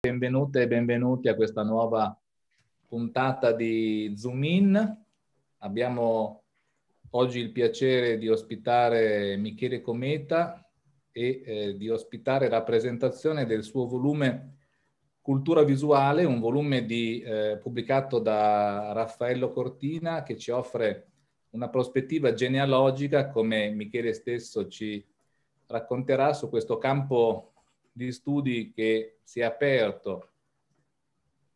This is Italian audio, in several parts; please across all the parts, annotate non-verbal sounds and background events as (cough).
Benvenute e benvenuti a questa nuova puntata di Zoom In. Abbiamo oggi il piacere di ospitare Michele Cometa e eh, di ospitare la presentazione del suo volume Cultura Visuale, un volume di, eh, pubblicato da Raffaello Cortina che ci offre una prospettiva genealogica, come Michele stesso ci racconterà, su questo campo di studi che si è aperto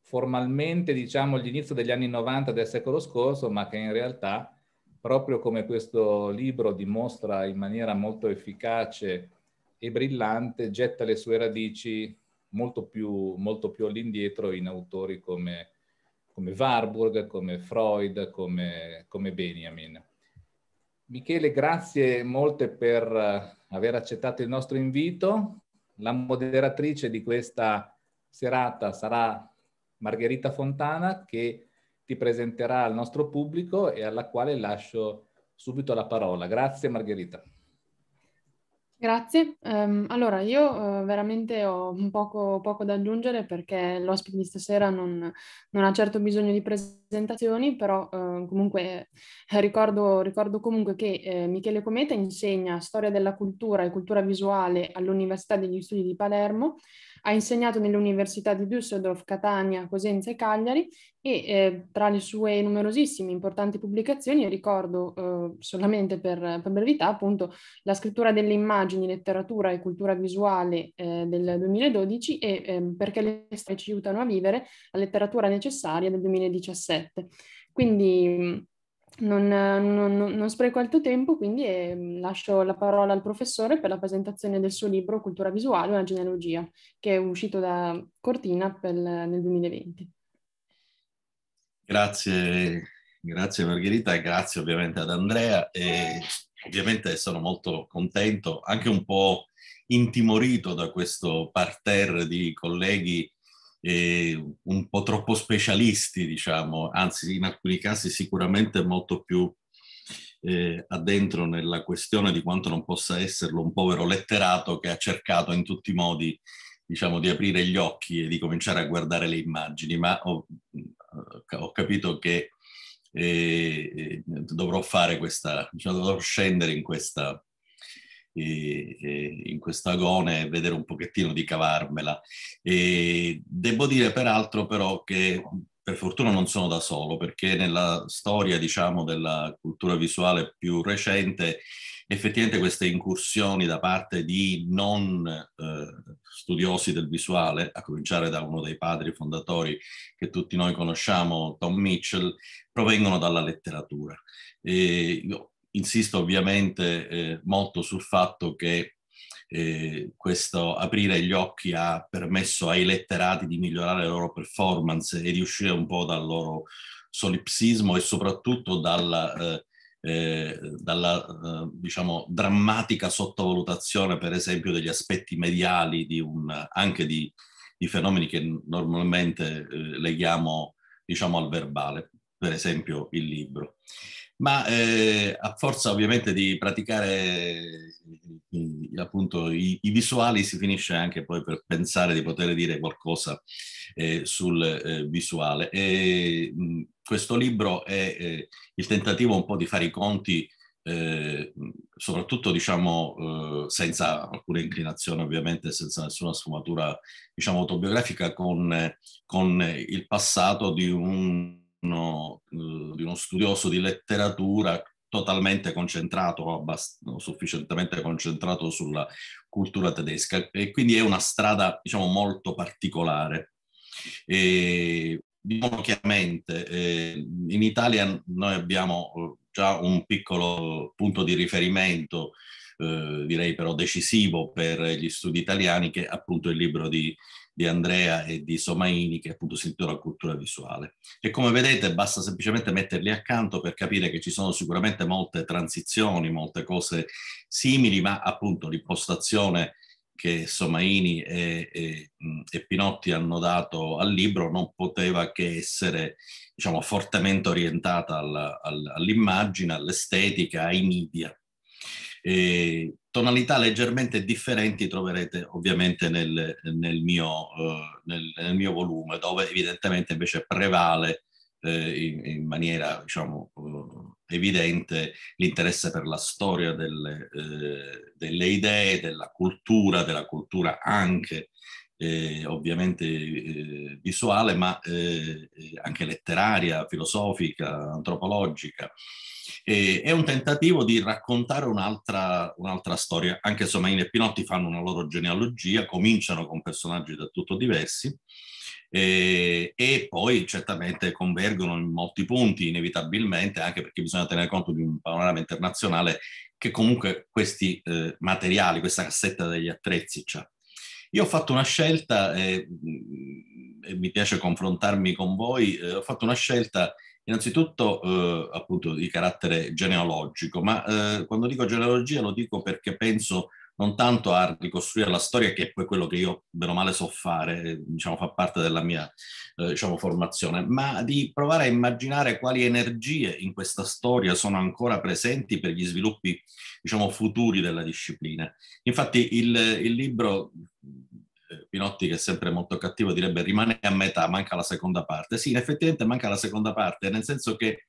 formalmente diciamo all'inizio degli anni 90 del secolo scorso, ma che in realtà, proprio come questo libro dimostra in maniera molto efficace e brillante, getta le sue radici molto più, molto più all'indietro in autori come, come Warburg, come Freud, come, come Benjamin. Michele, grazie molte per eh, aver accettato il nostro invito la moderatrice di questa serata sarà Margherita Fontana che ti presenterà al nostro pubblico e alla quale lascio subito la parola. Grazie Margherita. Grazie. Um, allora, io uh, veramente ho poco, poco, da aggiungere perché l'ospite di stasera non, non ha certo bisogno di presentazioni, però uh, comunque eh, ricordo, ricordo, comunque che eh, Michele Cometa insegna storia della cultura e cultura visuale all'Università degli Studi di Palermo ha insegnato nelle università di Düsseldorf, Catania, Cosenza e Cagliari e eh, tra le sue numerosissime importanti pubblicazioni ricordo eh, solamente per, per, brevità appunto la scrittura delle immagini, letteratura e cultura visuale eh, del 2012 e ehm, perché le storie ci aiutano a vivere la letteratura necessaria del 2017. Quindi non, non, non, spreco altro tempo, quindi eh, lascio la parola al professore per la presentazione del suo libro Cultura visuale, una genealogia, che è uscito da Cortina per, nel 2020. Grazie, grazie Margherita e grazie ovviamente ad Andrea. E ovviamente sono molto contento, anche un po' intimorito da questo parterre di colleghi eh, un po' troppo specialisti, diciamo, anzi in alcuni casi sicuramente molto più eh, addentro nella questione di quanto non possa esserlo un povero letterato che ha cercato in tutti i modi diciamo, di aprire gli occhi e di cominciare a guardare le immagini, ma ho, eh, ho capito che eh, eh, dovrò fare questa, diciamo, dovrò scendere in questa, e, e in questo agone e vedere un pochettino di cavarmela. E devo dire peraltro però che per fortuna non sono da solo, perché nella storia, diciamo, della cultura visuale più recente, effettivamente queste incursioni da parte di non eh, studiosi del visuale, a cominciare da uno dei padri fondatori che tutti noi conosciamo, Tom Mitchell, provengono dalla letteratura. E insisto ovviamente eh, molto sul fatto che eh, questo aprire gli occhi ha permesso ai letterati di migliorare le loro performance e di uscire un po' dal loro solipsismo e soprattutto dalla, eh, eh dalla eh, diciamo, drammatica sottovalutazione, per esempio, degli aspetti mediali di un, anche di, di, fenomeni che normalmente eh, leghiamo diciamo, al verbale, per esempio il libro ma eh, a forza ovviamente di praticare eh, i, appunto i, i, visuali si finisce anche poi per pensare di poter dire qualcosa eh, sul eh, visuale. E, mh, mm, questo libro è eh, il tentativo un po' di fare i conti eh, soprattutto diciamo eh, senza alcuna inclinazione ovviamente, senza nessuna sfumatura diciamo autobiografica con, con il passato di un uno, eh, di uno studioso di letteratura totalmente concentrato o, sufficientemente concentrato sulla cultura tedesca e quindi è una strada diciamo molto particolare. E, diciamo chiaramente, eh, in Italia noi abbiamo eh, già un piccolo punto di riferimento, eh, direi però decisivo per gli studi italiani, che è appunto il libro di di Andrea e di Somaini che appunto si intitola Cultura visuale. E come vedete basta semplicemente metterli accanto per capire che ci sono sicuramente molte transizioni, molte cose simili, ma appunto l'impostazione che Somaini e, e, mm, e, Pinotti hanno dato al libro non poteva che essere diciamo, fortemente orientata all'immagine, all'estetica, ai media. E tonalità leggermente differenti troverete ovviamente nel, nel, mio, eh, nel, nel, mio, volume, dove evidentemente invece prevale eh, in, in, maniera diciamo, eh, evidente l'interesse per la storia delle, eh, delle idee, della cultura, della cultura anche eh, ovviamente eh, visuale, ma eh, eh, anche letteraria, filosofica, antropologica. E, è un tentativo di raccontare un'altra, un'altra storia, anche se Maine e Pinotti fanno una loro genealogia, cominciano con personaggi da tutto diversi, e, e, poi certamente convergono in molti punti inevitabilmente anche perché bisogna tenere conto di un panorama internazionale che comunque questi eh, materiali, questa cassetta degli attrezzi c'ha. Cioè, io ho fatto una scelta, e, eh, mm, e mi piace confrontarmi con voi, eh, ho fatto una scelta innanzitutto eh, appunto di carattere genealogico, ma eh, quando dico genealogia lo dico perché penso non tanto a ricostruire la storia, che è poi quello che io bene o male so fare, eh, diciamo fa parte della mia eh, diciamo, formazione, ma di provare a immaginare quali energie in questa storia sono ancora presenti per gli sviluppi diciamo, futuri della disciplina. Infatti il, il libro Pinotti che è sempre molto cattivo direbbe rimane a metà, manca la seconda parte. Sì, effettivamente manca la seconda parte, nel senso che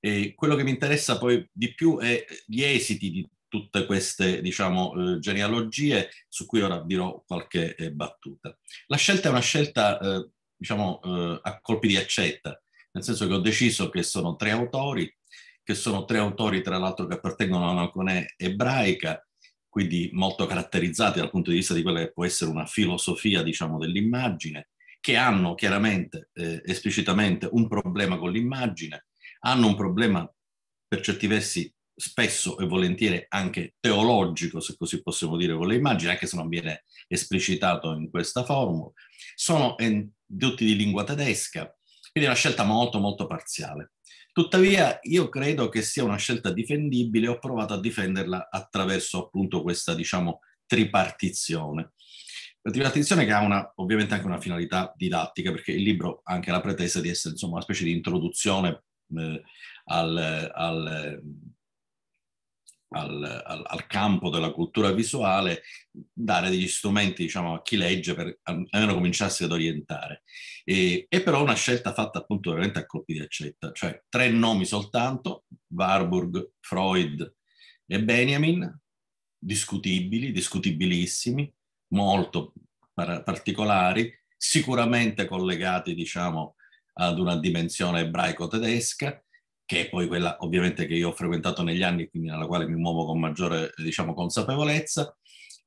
eh, quello che mi interessa poi di più è gli esiti di tutte queste, diciamo, eh, genealogie, su cui ora dirò qualche eh, battuta. La scelta è una scelta, eh, diciamo, eh, a colpi di accetta, nel senso che ho deciso che sono tre autori, che sono tre autori tra l'altro che appartengono a una cone ebraica, quindi molto caratterizzati dal punto di vista di quella che può essere una filosofia diciamo, dell'immagine, che hanno chiaramente eh, esplicitamente un problema con l'immagine, hanno un problema per certi versi spesso e volentieri anche teologico, se così possiamo dire, con le immagini, anche se non viene esplicitato in questa formula, sono tutti di lingua tedesca, quindi è una scelta molto molto parziale. Tuttavia io credo che sia una scelta difendibile, ho provato a difenderla attraverso appunto questa, diciamo, tripartizione. La tripartizione che ha una, ovviamente anche una finalità didattica, perché il libro ha anche la pretesa di essere insomma, una specie di introduzione eh, al, al, al, al, al, campo della cultura visuale, dare degli strumenti diciamo, a chi legge per almeno cominciarsi ad orientare. E, è però una scelta fatta appunto veramente a colpi di accetta, cioè tre nomi soltanto, Warburg, Freud e Benjamin, discutibili, discutibilissimi, molto par- particolari, sicuramente collegati diciamo ad una dimensione ebraico-tedesca, che è poi quella ovviamente che io ho frequentato negli anni, e quindi nella quale mi muovo con maggiore diciamo, consapevolezza,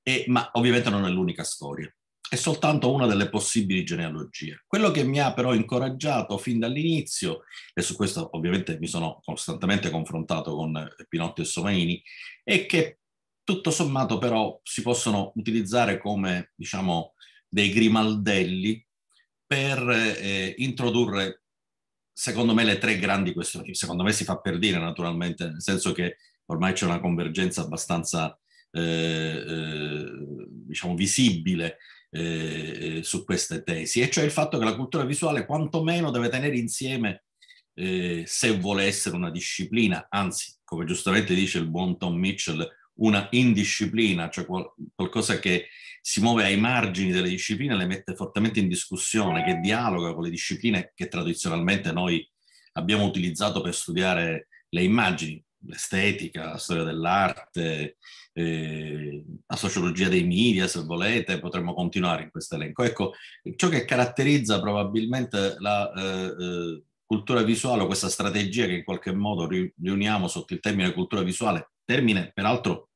e, ma ovviamente non è l'unica storia, è soltanto una delle possibili genealogie. Quello che mi ha però incoraggiato fin dall'inizio, e su questo ovviamente mi sono costantemente confrontato con eh, Pinotti e Somaini, è che tutto sommato però si possono utilizzare come diciamo, dei grimaldelli per eh, introdurre secondo me le tre grandi questioni, secondo me si fa per dire naturalmente, nel senso che ormai c'è una convergenza abbastanza eh, eh, diciamo visibile eh, eh su queste tesi, e cioè il fatto che la cultura visuale quantomeno deve tenere insieme, eh, se vuole essere una disciplina, anzi, come giustamente dice il buon Tom Mitchell, una indisciplina, cioè qual- qualcosa che si muove ai margini delle discipline, le mette fortemente in discussione, che dialoga con le discipline che tradizionalmente noi abbiamo utilizzato per studiare le immagini, l'estetica, la storia dell'arte, eh, la sociologia dei media, se volete, potremmo continuare in questo elenco. Ecco, ciò che caratterizza probabilmente la eh, eh cultura visuale, questa strategia che in qualche modo riuniamo sotto il termine cultura visuale, termine peraltro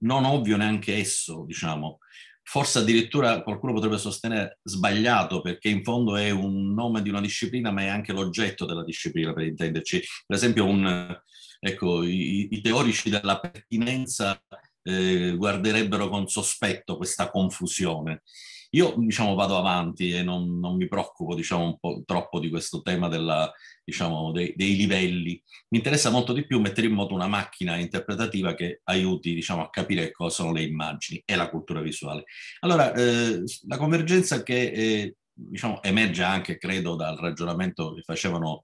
non ovvio neanche esso, diciamo. Forse addirittura qualcuno potrebbe sostenere sbagliato perché in fondo è un nome di una disciplina ma è anche l'oggetto della disciplina per intenderci. Per esempio un, ecco, i, i, teorici della pertinenza eh, guarderebbero con sospetto questa confusione. Io diciamo, vado avanti e non, non mi preoccupo diciamo, troppo di questo tema della, diciamo, dei, dei, livelli. Mi interessa molto di più mettere in moto una macchina interpretativa che aiuti diciamo, a capire cosa sono le immagini e la cultura visuale. Allora, eh, la convergenza che eh, diciamo, emerge anche, credo, dal ragionamento che facevano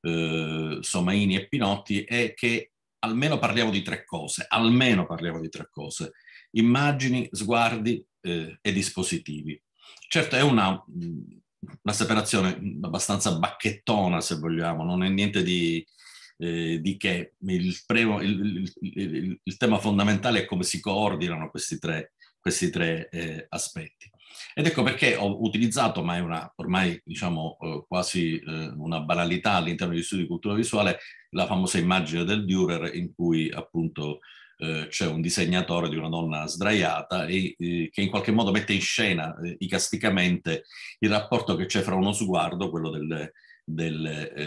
eh, Somaini e Pinotti è che almeno parliamo di tre cose, almeno parliamo di tre cose, immagini, sguardi eh, e dispositivi. Certo è una, una, separazione abbastanza bacchettona, se vogliamo, non è niente di, eh, di che. Il, primo, il, il, il, tema fondamentale è come si coordinano questi tre, questi tre eh, aspetti. Ed ecco perché ho utilizzato, ma è una, ormai diciamo eh, quasi eh, una banalità all'interno degli studi di cultura visuale, la famosa immagine del Dürer in cui appunto eh, c'è cioè un disegnatore di una donna sdraiata e eh, che in qualche modo mette in scena eh, icasticamente il rapporto che c'è fra uno sguardo, quello del, del, eh,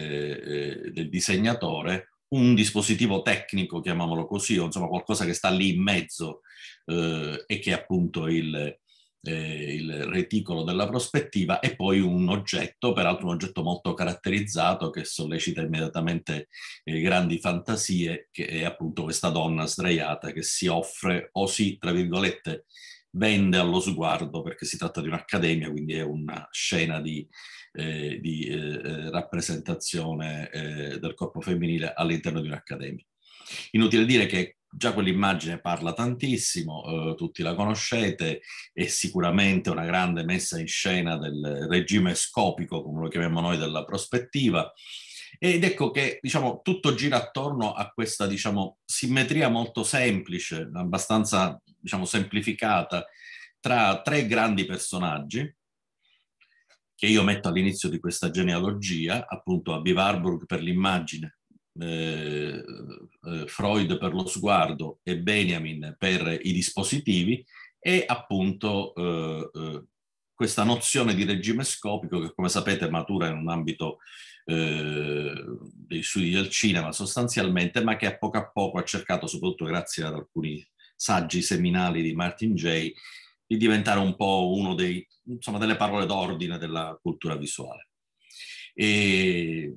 eh, del disegnatore, un dispositivo tecnico, chiamiamolo così, o insomma qualcosa che sta lì in mezzo eh, e che è appunto il, eh, il reticolo della prospettiva e poi un oggetto, peraltro un oggetto molto caratterizzato che sollecita immediatamente eh, grandi fantasie, che è appunto questa donna sdraiata che si offre o si, tra virgolette, vende allo sguardo perché si tratta di un'accademia, quindi è una scena di, eh, di eh, eh rappresentazione eh, del corpo femminile all'interno di un'accademia. Inutile dire che Già quell'immagine parla tantissimo, eh, tutti la conoscete, è sicuramente una grande messa in scena del regime scopico, come lo chiamiamo noi, della prospettiva. Ed ecco che diciamo, tutto gira attorno a questa diciamo, simmetria molto semplice, abbastanza diciamo, semplificata, tra tre grandi personaggi che io metto all'inizio di questa genealogia, appunto Abby Warburg per l'immagine, eh, eh, Freud per lo sguardo e Benjamin per i dispositivi, e appunto eh, eh questa nozione di regime scopico che come sapete matura in un ambito eh, dei studi del cinema sostanzialmente, ma che a poco a poco ha cercato, soprattutto grazie ad alcuni saggi seminali di Martin Jay, di diventare un po' uno dei, insomma, delle parole d'ordine della cultura visuale. E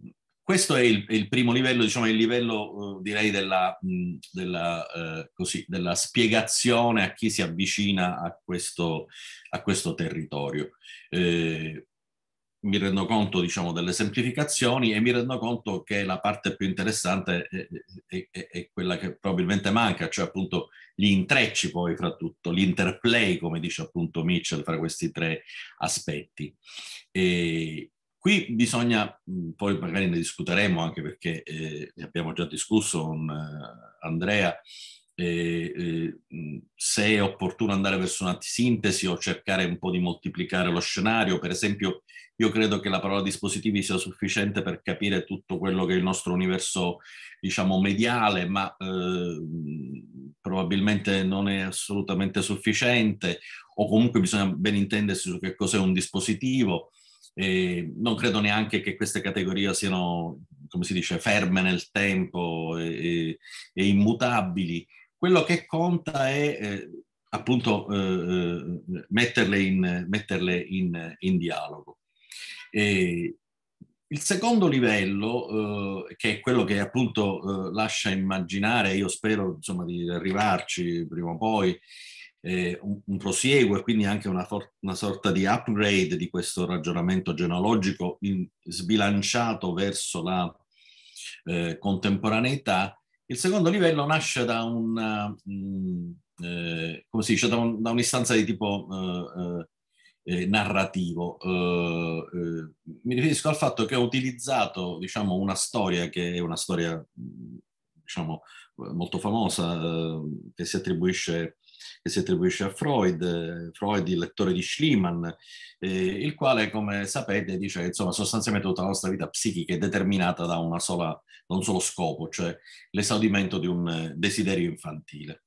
questo è il, il primo livello, diciamo, il livello eh, direi della, mh, della, eh, così, della, spiegazione a chi si avvicina a questo, a questo territorio. Eh, mi rendo conto diciamo, delle semplificazioni e mi rendo conto che la parte più interessante è, è, è, quella che probabilmente manca, cioè appunto gli intrecci poi fra tutto, l'interplay come dice appunto Mitchell fra questi tre aspetti. E Qui bisogna, poi magari ne discuteremo anche perché eh, ne abbiamo già discusso con eh, Andrea, eh, se è opportuno andare verso una sintesi o cercare un po' di moltiplicare lo scenario. Per esempio, io credo che la parola dispositivi sia sufficiente per capire tutto quello che è il nostro universo, diciamo, mediale, ma eh, probabilmente non è assolutamente sufficiente, o comunque bisogna ben intendersi su che cos'è un dispositivo. E non credo neanche che queste categorie siano, come si dice, ferme nel tempo e, e immutabili. Quello che conta è eh, appunto eh, eh, metterle, in, metterle in, in dialogo. E il secondo livello, eh, che è quello che appunto eh, lascia immaginare, io spero insomma, di arrivarci prima o poi, eh, un, un, prosieguo e quindi anche una, for- una, sorta di upgrade di questo ragionamento genealogico in, sbilanciato verso la eh, contemporaneità. Il secondo livello nasce da, una, mh, mm, eh, dice, da, un, da un'istanza di tipo eh, eh, eh, narrativo. mi riferisco al fatto che ho utilizzato diciamo, una storia che è una storia mm, diciamo, molto famosa, che si attribuisce che si attribuisce a Freud, Freud il lettore di Schliemann, eh, il quale come sapete dice insomma sostanzialmente tutta la nostra vita psichica è determinata da, sola, da un solo scopo, cioè l'esaudimento di un eh, desiderio infantile.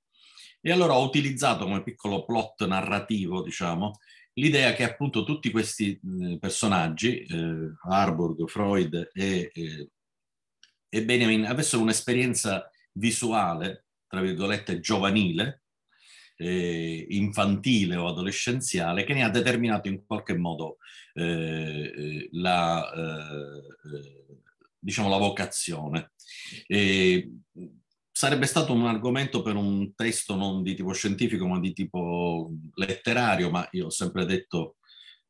E allora ho utilizzato come piccolo plot narrativo, diciamo, l'idea che appunto tutti questi eh, personaggi, eh, Harburg, Freud e, eh, e Benjamin, avessero un'esperienza visuale, tra virgolette, giovanile, eh, infantile o adolescenziale che ne ha determinato in qualche modo eh, eh la, eh, eh, diciamo, la vocazione. E sarebbe stato un argomento per un testo non di tipo scientifico ma di tipo letterario, ma io ho sempre detto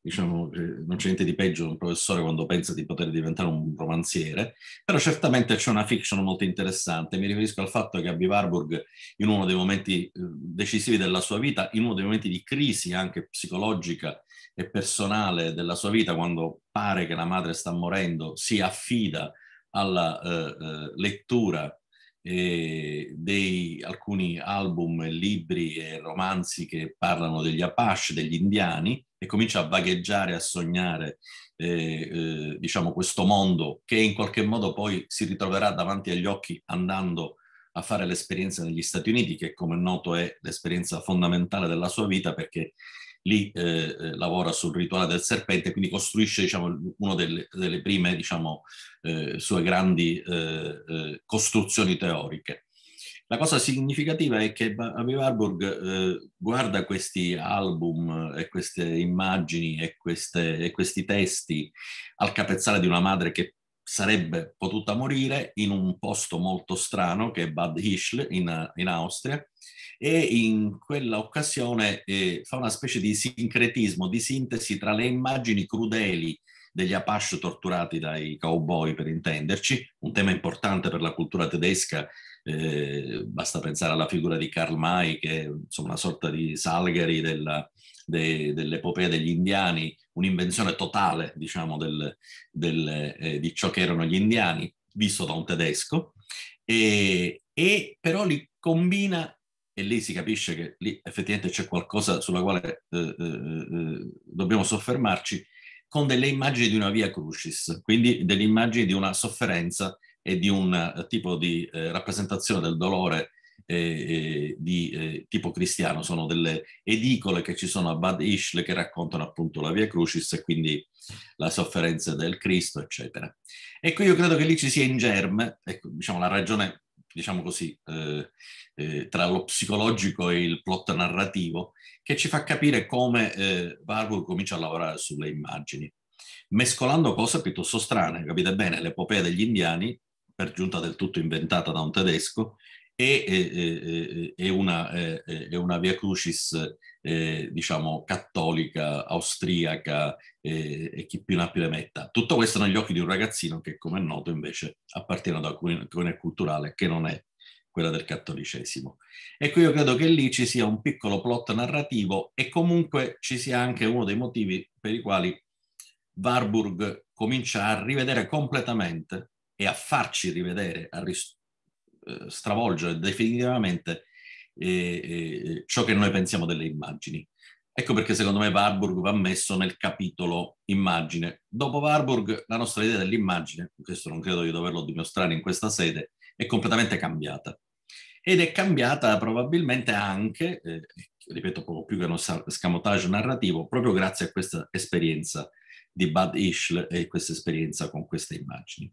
diciamo, che eh, non c'è niente di peggio un professore quando pensa di poter diventare un romanziere, però certamente c'è una fiction molto interessante. Mi riferisco al fatto che Abby Warburg, in uno dei momenti eh, decisivi della sua vita, in uno dei momenti di crisi anche psicologica e personale della sua vita, quando pare che la madre sta morendo, si affida alla eh, eh lettura eh, dei, alcuni album, libri e romanzi che parlano degli Apache, degli indiani, e comincia a vagheggiare, a sognare, eh, eh, diciamo, questo mondo che in qualche modo poi si ritroverà davanti agli occhi andando a fare l'esperienza negli Stati Uniti, che come noto è l'esperienza fondamentale della sua vita perché lì eh, eh, lavora sul rituale del serpente, quindi costruisce diciamo, una delle, delle prime diciamo, eh, sue grandi eh, eh costruzioni teoriche. La cosa significativa è che Avi Warburg eh, guarda questi album e queste immagini e, queste, e questi testi al capezzale di una madre che sarebbe potuta morire in un posto molto strano che è Bad Ischl in, in Austria, e in quella occasione eh, fa una specie di sincretismo, di sintesi tra le immagini crudeli degli Apache torturati dai cowboy, per intenderci, un tema importante per la cultura tedesca. Eh, basta pensare alla figura di Karl May, che è insomma, una sorta di Salgari della, de, dell'epopea degli indiani, un'invenzione totale diciamo, del, del, eh, di ciò che erano gli indiani, visto da un tedesco, e, e però li combina e lì si capisce che lì effettivamente c'è qualcosa sulla quale eh eh, eh, eh, dobbiamo soffermarci, con delle immagini di una via crucis, quindi delle immagini di una sofferenza e di un eh, tipo di eh, rappresentazione del dolore eh, di eh, tipo cristiano. Sono delle edicole che ci sono a Bad Ischl che raccontano appunto la via crucis e quindi la sofferenza del Cristo, eccetera. Ecco, io credo che lì ci sia in germe, ecco, diciamo, la ragione diciamo così, eh, eh, tra lo psicologico e il plot narrativo, che ci fa capire come eh, Warburg comincia a lavorare sulle immagini, mescolando cose piuttosto strane, capite bene, l'epopea degli indiani, per giunta del tutto inventata da un tedesco, e, e, una, e una via crucis eh, diciamo, cattolica, austriaca eh, e chi più ne ha più ne metta. Tutto questo negli occhi di un ragazzino che, come è noto, invece appartiene ad alcune culturale che non è quella del cattolicesimo. Ecco, io credo che lì ci sia un piccolo plot narrativo e comunque ci sia anche uno dei motivi per i quali Warburg comincia a rivedere completamente e a farci rivedere, a, ris- eh, stravolgere definitivamente eh, eh, ciò che noi pensiamo delle immagini. Ecco perché secondo me Warburg va messo nel capitolo immagine. Dopo Warburg la nostra idea dell'immagine, questo non credo di doverlo dimostrare in questa sede, è completamente cambiata. Ed è cambiata probabilmente anche, eh, ripeto poco più che uno scamotage narrativo, proprio grazie a questa esperienza di Bud Ischl e questa esperienza con queste immagini.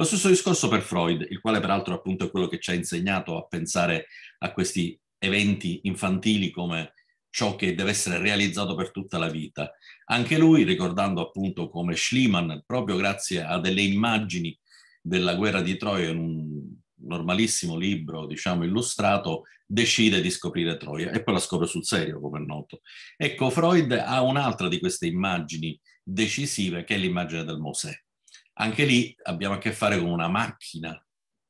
Lo stesso discorso per Freud, il quale peraltro appunto è quello che ci ha insegnato a pensare a questi eventi infantili come ciò che deve essere realizzato per tutta la vita. Anche lui, ricordando appunto come Schliemann, proprio grazie a delle immagini della guerra di Troia in un normalissimo libro, diciamo, illustrato, decide di scoprire Troia e poi la scopre sul serio, come è noto. Ecco, Freud ha un'altra di queste immagini decisive che è l'immagine del Mosè. Anche lì abbiamo a che fare con una macchina,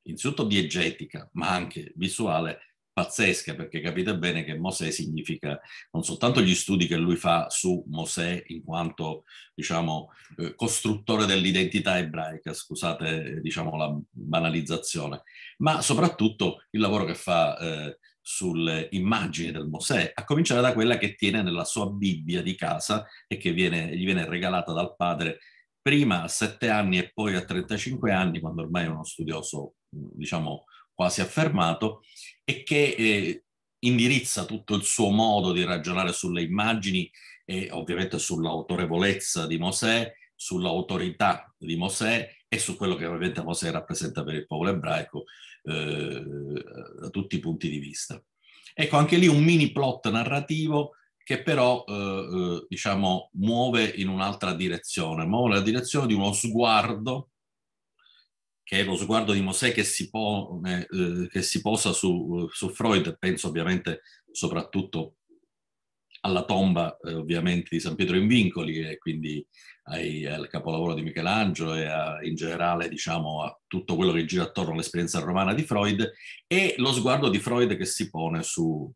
innanzitutto diegetica, ma anche visuale, pazzesca, perché capite bene che Mosè significa non soltanto gli studi che lui fa su Mosè in quanto, diciamo, eh, costruttore dell'identità ebraica, scusate, diciamo, la banalizzazione, ma soprattutto il lavoro che fa eh, sulle immagini del Mosè, a cominciare da quella che tiene nella sua Bibbia di casa e che viene, gli viene regalata dal padre prima a 7 anni e poi a 35 anni, quando ormai è uno studioso, mm, diciamo, quasi affermato, e che eh, indirizza tutto il suo modo di ragionare sulle immagini e ovviamente sull'autorevolezza di Mosè, sull'autorità di Mosè e su quello che ovviamente Mosè rappresenta per il popolo ebraico eh, da tutti i punti di vista. Ecco, anche lì un mini plot narrativo che però eh, eh, diciamo, muove in un'altra direzione, muove la direzione di uno sguardo che è lo sguardo di Mosè che si, pone, eh, che si posa su, eh, su, Freud, penso ovviamente soprattutto alla tomba eh, ovviamente di San Pietro in Vincoli e quindi ai, al capolavoro di Michelangelo e a, in generale diciamo, a tutto quello che gira attorno all'esperienza romana di Freud e lo sguardo di Freud che si pone su...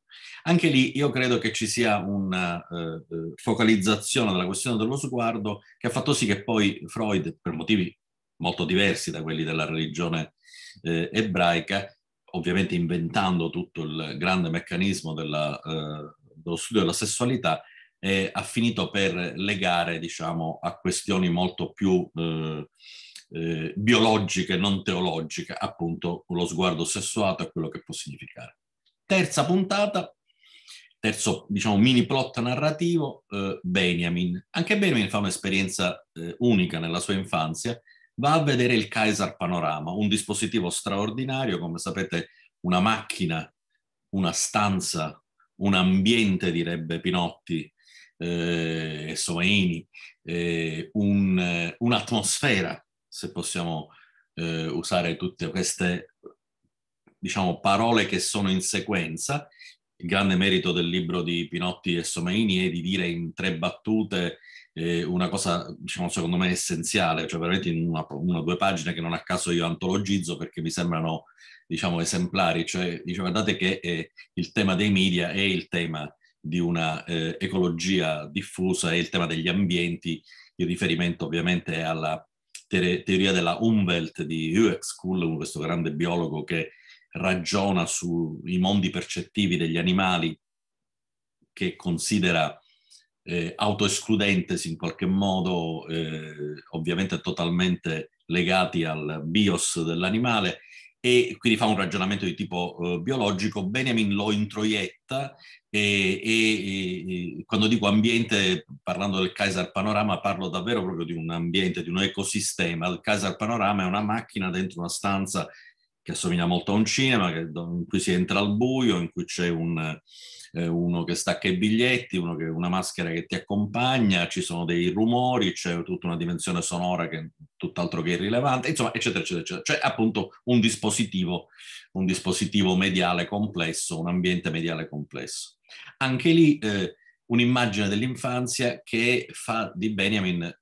Anche lì io credo che ci sia una eh, eh focalizzazione della questione dello sguardo che ha fatto sì che poi Freud, per motivi molto diversi da quelli della religione eh, ebraica, ovviamente inventando tutto il grande meccanismo della eh, dello studio della sessualità eh, ha finito per legare diciamo, a questioni molto più eh, eh, biologiche, non teologiche, appunto lo sguardo sessuato e quello che può significare. Terza puntata, terzo diciamo, mini plot narrativo, eh, Benjamin. Anche Benjamin fa un'esperienza eh, unica nella sua infanzia, va a vedere il Kaiser Panorama, un dispositivo straordinario, come sapete una macchina, una stanza un ambiente, direbbe Pinotti eh, e Sovaini, eh, un, eh, un'atmosfera, se possiamo eh, usare tutte queste diciamo, parole che sono in sequenza. Il grande merito del libro di Pinotti e Somaini è di dire in tre battute eh, una cosa, diciamo, secondo me essenziale, cioè veramente in una o due pagine che non a caso io antologizzo perché mi sembrano, diciamo, esemplari, cioè, dice guardate che eh, il tema dei media è il tema di una eh, ecologia diffusa, è il tema degli ambienti, il riferimento ovviamente è alla te- teoria della Umwelt di Hueck Kull, questo grande biologo che ragiona sui mondi percettivi degli animali, che considera eh, autoescludentes in qualche modo, eh, ovviamente totalmente legati al bios dell'animale, e quindi fa un ragionamento di tipo eh, biologico, Benjamin lo introietta e, e, e, quando dico ambiente, parlando del Kaiser Panorama, parlo davvero proprio di un ambiente, di un ecosistema. Il Kaiser Panorama è una macchina dentro una stanza che assomiglia molto a un cinema, che, in cui si entra al buio, in cui c'è un, eh, uno che stacca i biglietti, che, una maschera che ti accompagna, ci sono dei rumori, c'è tutta una dimensione sonora che è tutt'altro che irrilevante, insomma, eccetera, eccetera, eccetera. Cioè appunto un dispositivo, un dispositivo mediale complesso, un ambiente mediale complesso. Anche lì eh, un'immagine dell'infanzia che fa di Benjamin,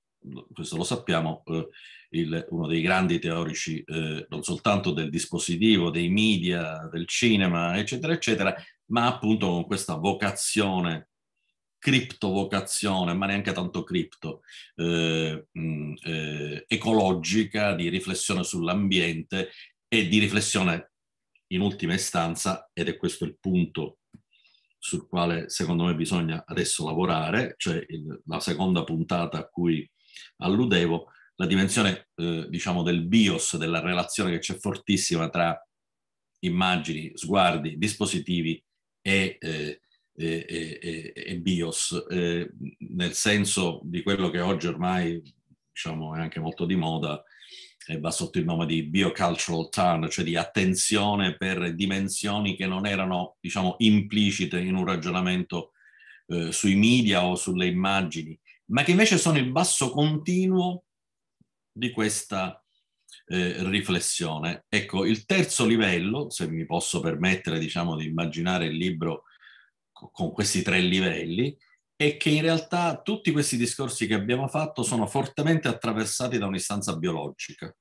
questo lo sappiamo, eh, il, uno dei grandi teorici eh, non soltanto del dispositivo, dei media, del cinema, eccetera, eccetera, ma appunto con questa vocazione criptovocazione, ma neanche tanto cripto, eh, mm, eh, ecologica, di riflessione sull'ambiente e di riflessione in ultima istanza, ed è questo il punto sul quale secondo me bisogna adesso lavorare, cioè il, la seconda puntata a cui alludevo, la dimensione eh, diciamo del bios, della relazione che c'è fortissima tra immagini, sguardi, dispositivi e, eh, e, e BIOS, eh, nel senso di quello che oggi ormai diciamo, è anche molto di moda e eh, va sotto il nome di biocultural turn, cioè di attenzione per dimensioni che non erano diciamo, implicite in un ragionamento eh, sui media o sulle immagini, ma che invece sono il basso continuo di questa eh, riflessione. Ecco, il terzo livello, se mi posso permettere diciamo, di immaginare il libro con questi tre livelli, è che in realtà tutti questi discorsi che abbiamo fatto sono fortemente attraversati da un'istanza biologica.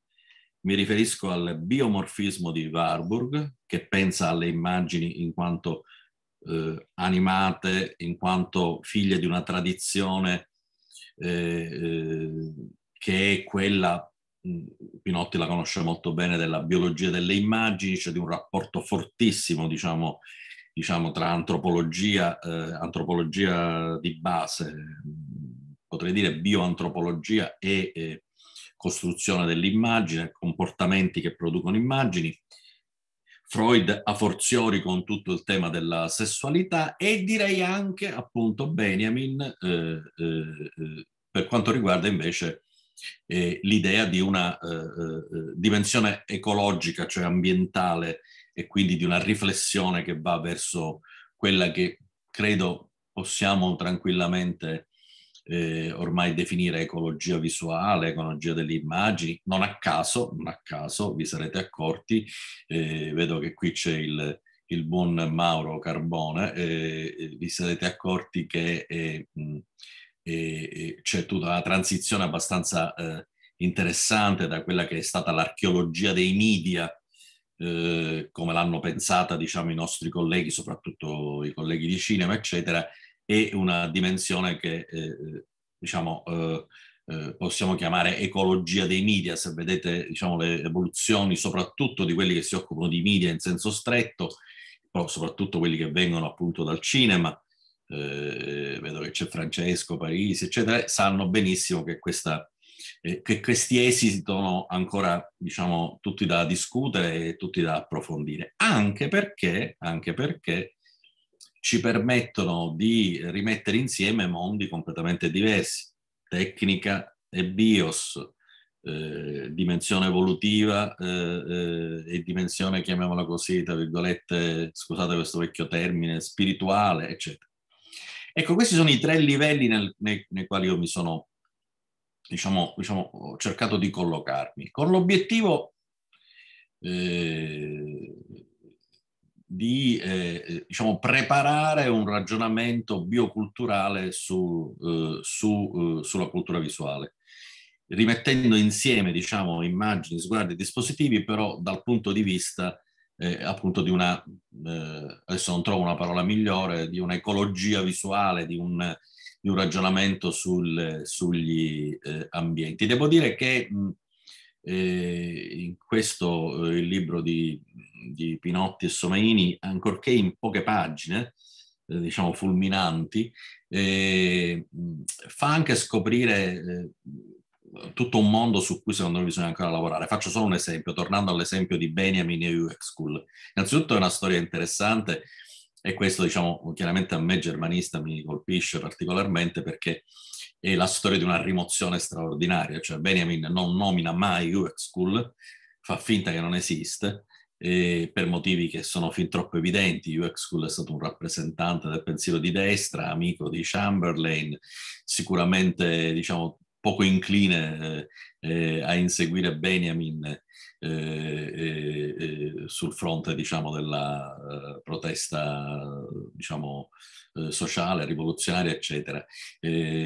Mi riferisco al biomorfismo di Warburg, che pensa alle immagini in quanto eh, animate, in quanto figlie di una tradizione eh, eh che è quella Pinotti la conosce molto bene della biologia delle immagini, cioè di un rapporto fortissimo, diciamo, diciamo tra antropologia, eh, antropologia di base, potrei dire bioantropologia e eh, costruzione dell'immagine, comportamenti che producono immagini. Freud a forziori con tutto il tema della sessualità e direi anche appunto Benjamin eh, eh, eh per quanto riguarda invece eh, l'idea di una eh, eh, eh, dimensione ecologica, cioè ambientale, e quindi di una riflessione che va verso quella che credo possiamo tranquillamente eh, ormai definire ecologia visuale, ecologia delle immagini. Non a caso, non a caso, vi sarete accorti, eh, vedo che qui c'è il, il buon Mauro Carbone, eh, vi sarete accorti che eh, e, e c'è tutta una transizione abbastanza eh, interessante da quella che è stata l'archeologia dei media, eh, come l'hanno pensata diciamo, i nostri colleghi, soprattutto i colleghi di cinema, eccetera, e una dimensione che eh, diciamo, eh, eh, possiamo chiamare ecologia dei media, se vedete diciamo, le evoluzioni soprattutto di quelli che si occupano di media in senso stretto, soprattutto quelli che vengono appunto dal cinema, eh, eh, vedo che c'è Francesco, Parisi, eccetera, sanno benissimo che, questa, eh, che questi esiti sono ancora, diciamo, tutti da discutere e tutti da approfondire, anche perché, anche perché ci permettono di rimettere insieme mondi completamente diversi, tecnica e bios, eh, dimensione evolutiva eh, eh, e dimensione, chiamiamola così, tra virgolette, scusate questo vecchio termine, spirituale, eccetera. Ecco, questi sono i tre livelli nel, nei, nei, quali io mi sono, diciamo, diciamo cercato di collocarmi, con l'obiettivo eh, di eh, diciamo, preparare un ragionamento bioculturale su, eh, su, eh, sulla cultura visuale rimettendo insieme diciamo, immagini, sguardi, dispositivi, però dal punto di vista eh, appunto di una, eh, adesso non trovo una parola migliore, di un'ecologia visuale, di un, di un ragionamento sul, sugli eh, ambienti. Devo dire che mh, eh, in questo eh, il libro di, di, Pinotti e Someini, ancorché in poche pagine, eh, diciamo fulminanti, fa anche scoprire tutto un mondo su cui secondo me bisogna ancora lavorare. Faccio solo un esempio, tornando all'esempio di Benjamin e UX School. Innanzitutto è una storia interessante e questo, diciamo, chiaramente a me germanista mi colpisce particolarmente perché è la storia di una rimozione straordinaria, cioè Benjamin non nomina mai UX School, fa finta che non esiste, per motivi che sono fin troppo evidenti. UX School è stato un rappresentante del pensiero di destra, amico di Chamberlain, sicuramente diciamo, poco incline eh, eh, a inseguire Benjamin eh, eh, sul fronte diciamo, della protesta diciamo, sociale, rivoluzionaria, eccetera.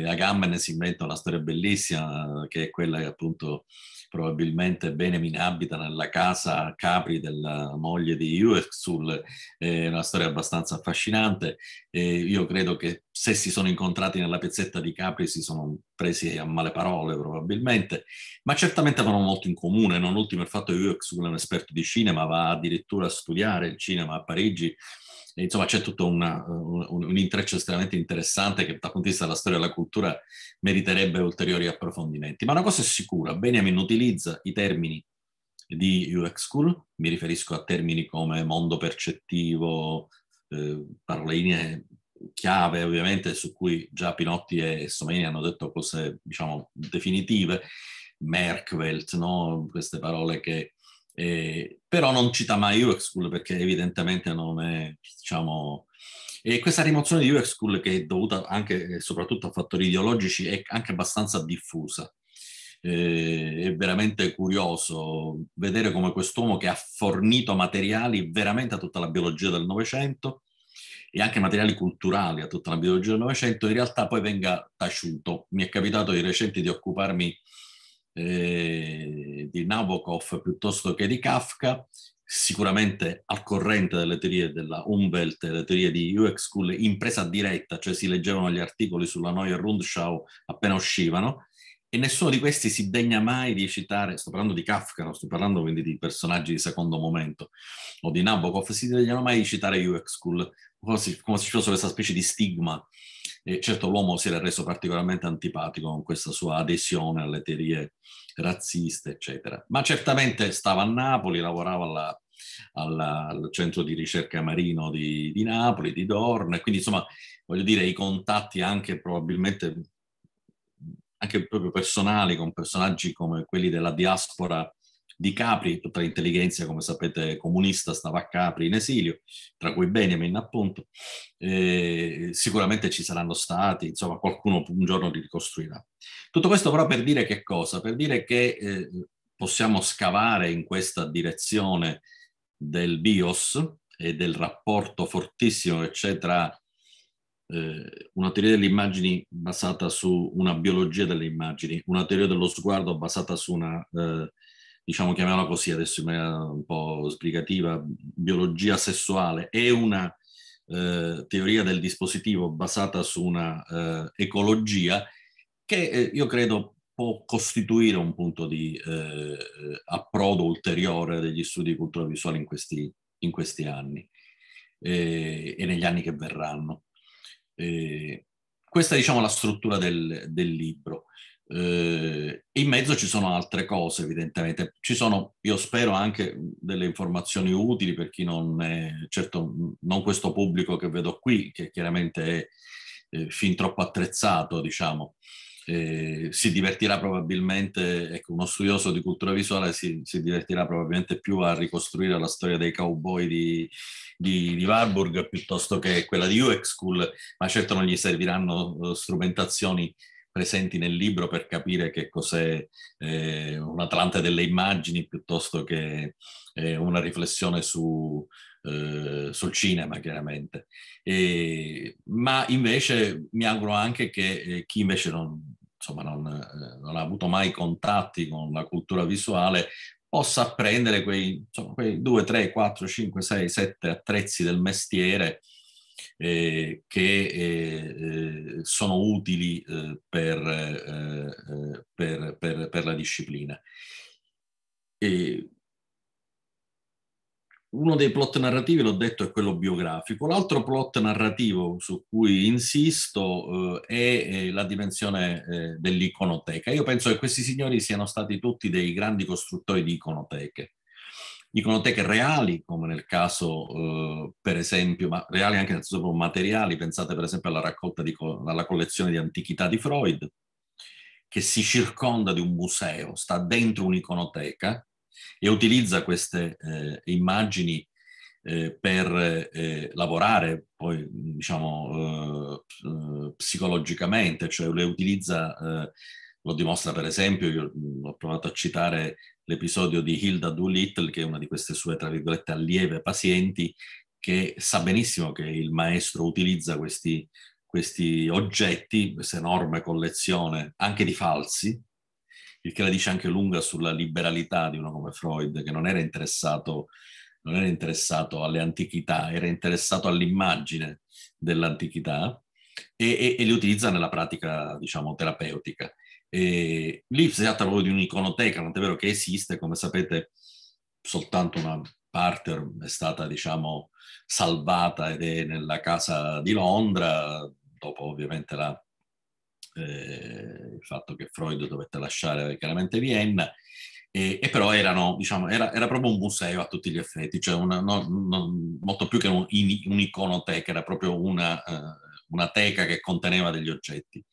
Agamben si inventa una storia bellissima che è quella che appunto probabilmente Benjamin abita nella casa a Capri della moglie di Uexul, eh, è una storia abbastanza affascinante. E io credo che se si sono incontrati nella piazzetta di Capri si sono presi a male parole probabilmente, ma certamente avevano molto in comune, non ultimo il fatto che Uexul è un esperto di cinema, va addirittura a studiare il cinema a Parigi insomma c'è tutto una, un, un, intreccio estremamente interessante che dal punto di vista della storia e della cultura meriterebbe ulteriori approfondimenti. Ma una cosa è sicura, Benjamin utilizza i termini di UX School, mi riferisco a termini come mondo percettivo, eh, paroline chiave ovviamente su cui già Pinotti e Someni hanno detto cose diciamo definitive, Merkwelt, no? queste parole che eh, però non cita mai UX School perché evidentemente non è, diciamo... E questa rimozione di UX School che è dovuta anche e soprattutto a fattori ideologici è anche abbastanza diffusa. Eh, è veramente curioso vedere come quest'uomo che ha fornito materiali veramente a tutta la biologia del Novecento e anche materiali culturali a tutta la biologia del Novecento, in realtà poi venga taciuto. Mi è capitato di recente di occuparmi eh, di Nabokov piuttosto che di Kafka, sicuramente al corrente delle teorie della Umwelt, le teorie di UX School in presa diretta, cioè si leggevano gli articoli sulla Neue Rundschau appena uscivano, e nessuno di questi si degna mai di citare, sto parlando di Kafka, non sto parlando quindi di personaggi di secondo momento, o di Nabokov, si degnano mai di citare UX School, come se ci fosse questa specie di stigma e certo l'uomo si era reso particolarmente antipatico con questa sua adesione alle teorie razziste, eccetera. Ma certamente stava a Napoli, lavorava alla, alla, al centro di ricerca marino di, di Napoli, di Dorn, e quindi insomma, voglio dire, i contatti anche probabilmente anche proprio personali con personaggi come quelli della diaspora di Capri, tutta l'intelligenza, come sapete, comunista stava a Capri in esilio, tra cui Benjamin appunto, eh, sicuramente ci saranno stati, insomma qualcuno un giorno li ricostruirà. Tutto questo però per dire che cosa? Per dire che eh, possiamo scavare in questa direzione del bios e del rapporto fortissimo che c'è tra eh, una teoria delle immagini basata su una biologia delle immagini, una teoria dello sguardo basata su una eh, diciamo chiamiamola così adesso in maniera un po' sbrigativa, biologia sessuale, è una eh, teoria del dispositivo basata su una eh, ecologia che eh, io credo può costituire un punto di eh, approdo ulteriore degli studi di cultura visuale in questi, in questi anni eh, e negli anni che verranno. Eh, questa diciamo, è diciamo, la struttura del, del libro. Eh, in mezzo ci sono altre cose, evidentemente. Ci sono, io spero, anche delle informazioni utili per chi non è, certo, non questo pubblico che vedo qui, che chiaramente è eh, fin troppo attrezzato, diciamo. Eh, si divertirà probabilmente, ecco, uno studioso di cultura visuale si, si, divertirà probabilmente più a ricostruire la storia dei cowboy di, di, di, Warburg piuttosto che quella di UX School, ma certo non gli serviranno eh, strumentazioni presenti nel libro per capire che cos'è eh, Atlante delle immagini piuttosto che eh, una riflessione su, eh, sul cinema, chiaramente. E, ma invece mi auguro anche che eh, chi invece non, insomma, non, eh, non, ha avuto mai contatti con la cultura visuale possa apprendere quei, insomma, quei 2, 3, 4, 5, 6, 7 attrezzi del mestiere eh, che eh, eh sono utili eh, per, eh, per, per, per, la disciplina. E uno dei plot narrativi, l'ho detto, è quello biografico. L'altro plot narrativo su cui insisto eh, è la dimensione eh, dell'iconoteca. Io penso che questi signori siano stati tutti dei grandi costruttori di iconoteche iconoteche reali, come nel caso, eh, per esempio, ma reali anche nel senso materiali, pensate per esempio alla raccolta, di, alla collezione di antichità di Freud, che si circonda di un museo, sta dentro un'iconoteca e utilizza queste eh, immagini eh, per eh, lavorare poi diciamo eh, eh psicologicamente, cioè le utilizza, eh, lo dimostra per esempio, io ho provato a citare l'episodio di Hilda Doolittle, che è una di queste sue, tra virgolette, allieve pazienti, che sa benissimo che il maestro utilizza questi, questi oggetti, questa enorme collezione, anche di falsi, il che la dice anche lunga sulla liberalità di uno come Freud, che non era interessato, non era interessato alle antichità, era interessato all'immagine dell'antichità e, e, e li utilizza nella pratica, diciamo, terapeutica. E lì si tratta proprio di un'iconoteca, non è vero che esiste, come sapete soltanto una parte è stata, diciamo, salvata ed è nella casa di Londra, dopo ovviamente la, eh, il fatto che Freud dovette lasciare chiaramente Vienna, e, e però erano, diciamo, era, era, proprio un museo a tutti gli effetti, cioè una, no, no, molto più che un'iconoteca, era proprio una... Eh, una teca che conteneva degli oggetti.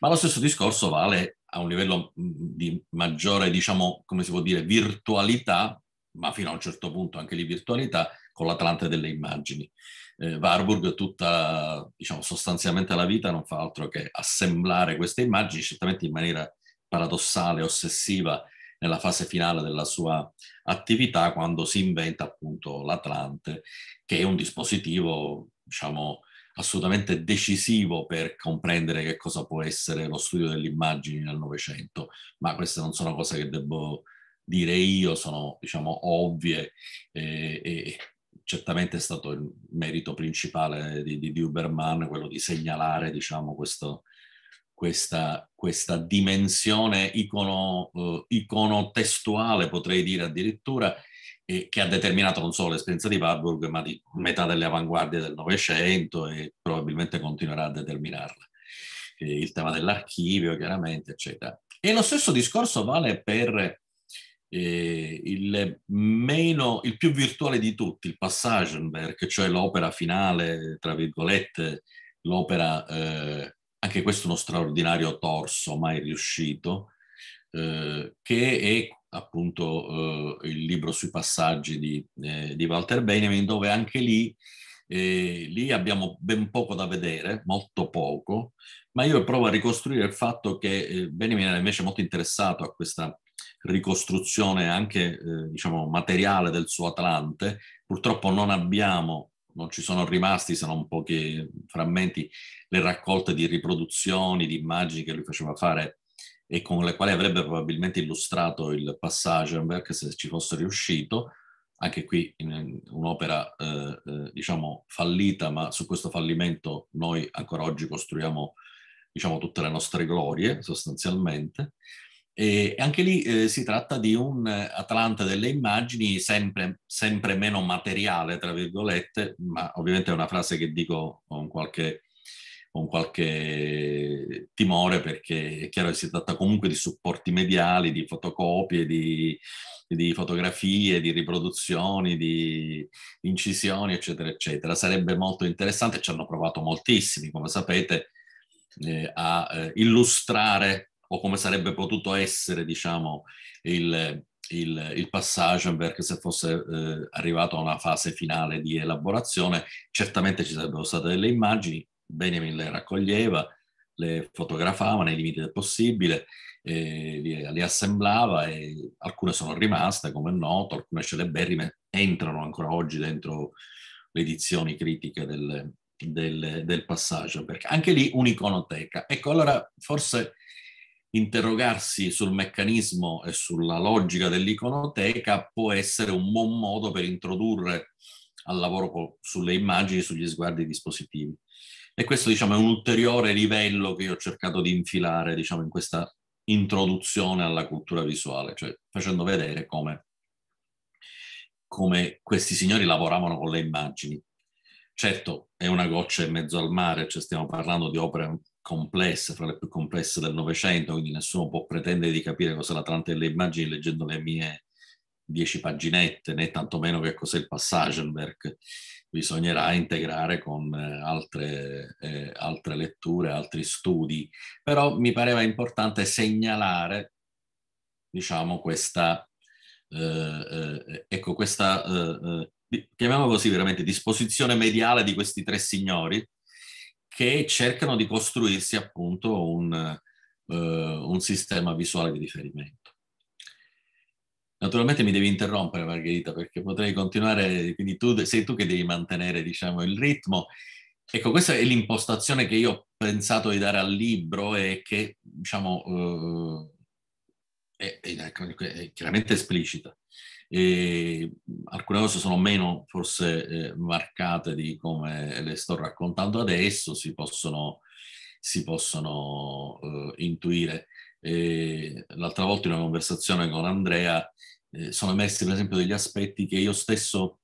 Ma lo stesso discorso vale a un livello mm, di maggiore, diciamo, come si può dire, virtualità, ma fino a un certo punto anche di virtualità, con l'Atlante delle immagini. Eh, Warburg tutta, diciamo, sostanzialmente la vita non fa altro che assemblare queste immagini, certamente in maniera paradossale, ossessiva, nella fase finale della sua attività, quando si inventa appunto l'Atlante, che è un dispositivo, diciamo, assolutamente decisivo per comprendere che cosa può essere lo studio delle immagini nel Novecento, ma queste non sono cose che devo dire io, sono diciamo ovvie e, e certamente è stato il merito principale di, di, di Uberman quello di segnalare diciamo questo, questa, questa, dimensione icono, eh, iconotestuale, potrei dire addirittura, eh, che ha determinato non solo l'esperienza di Warburg, ma di metà delle avanguardie del Novecento e probabilmente continuerà a determinarla. Eh, il tema dell'archivio, chiaramente, eccetera. E lo stesso discorso vale per eh, il, meno, il più virtuale di tutti, il Passagenberg, cioè l'opera finale, tra virgolette, l'opera, eh, anche questo uno straordinario torso mai riuscito, eh, che è appunto eh, il libro sui passaggi di, eh, di, Walter Benjamin, dove anche lì, eh, lì abbiamo ben poco da vedere, molto poco, ma io provo a ricostruire il fatto che eh, Benjamin era invece molto interessato a questa ricostruzione anche eh, diciamo, materiale del suo Atlante. Purtroppo non abbiamo non ci sono rimasti se non pochi frammenti, le raccolte di riproduzioni, di immagini che lui faceva fare e con le quali avrebbe probabilmente illustrato il passaggio Passagenberg se ci fosse riuscito. Anche qui un'opera, eh, eh, diciamo, fallita, ma su questo fallimento noi ancora oggi costruiamo, diciamo, tutte le nostre glorie, sostanzialmente. E anche lì eh, si tratta di un eh, Atlante delle immagini sempre, sempre, meno materiale, tra virgolette, ma ovviamente è una frase che dico con qualche con qualche timore perché è chiaro che si tratta comunque di supporti mediali, di fotocopie, di, di fotografie, di riproduzioni, di incisioni, eccetera, eccetera. Sarebbe molto interessante, ci hanno provato moltissimi, come sapete, eh, a eh, illustrare o come sarebbe potuto essere, diciamo, il, il, il Passagenberg se fosse eh, arrivato a una fase finale di elaborazione. Certamente ci sarebbero state delle immagini, Benjamin le raccoglieva, le fotografava nei limiti del possibile, le, le, assemblava e alcune sono rimaste, come è noto, alcune celeberrime entrano ancora oggi dentro le edizioni critiche del, del, del passaggio, perché anche lì un'iconoteca. Ecco, allora forse interrogarsi sul meccanismo e sulla logica dell'iconoteca può essere un buon modo per introdurre al lavoro sulle immagini, sugli sguardi dispositivi. E questo diciamo, è un ulteriore livello che io ho cercato di infilare diciamo, in questa introduzione alla cultura visuale, cioè facendo vedere come, come questi signori lavoravano con le immagini. Certo, è una goccia in mezzo al mare, cioè stiamo parlando di opere complesse, fra le più complesse del Novecento, quindi nessuno può pretendere di capire cos'è l'Atlante delle immagini leggendo le mie dieci paginette, né tantomeno che cos'è il Passagenberg bisognerà integrare con eh, altre, eh, altre letture, altri studi. Però mi pareva importante segnalare, diciamo, questa, eh, eh ecco, questa eh, chiamiamola così veramente, disposizione mediale di questi tre signori che cercano di costruirsi appunto un, un sistema visuale di riferimento. Naturalmente mi devi interrompere Margherita perché potrei continuare, quindi tu, sei tu che devi mantenere diciamo, il ritmo. Ecco, questa è l'impostazione che io ho pensato di dare al libro e che diciamo, eh, è, è chiaramente esplicita. E alcune cose sono meno forse eh, marcate di come le sto raccontando adesso, si possono, si possono eh, intuire eh, l'altra volta in una conversazione con Andrea, eh, sono emersi per esempio degli aspetti che io stesso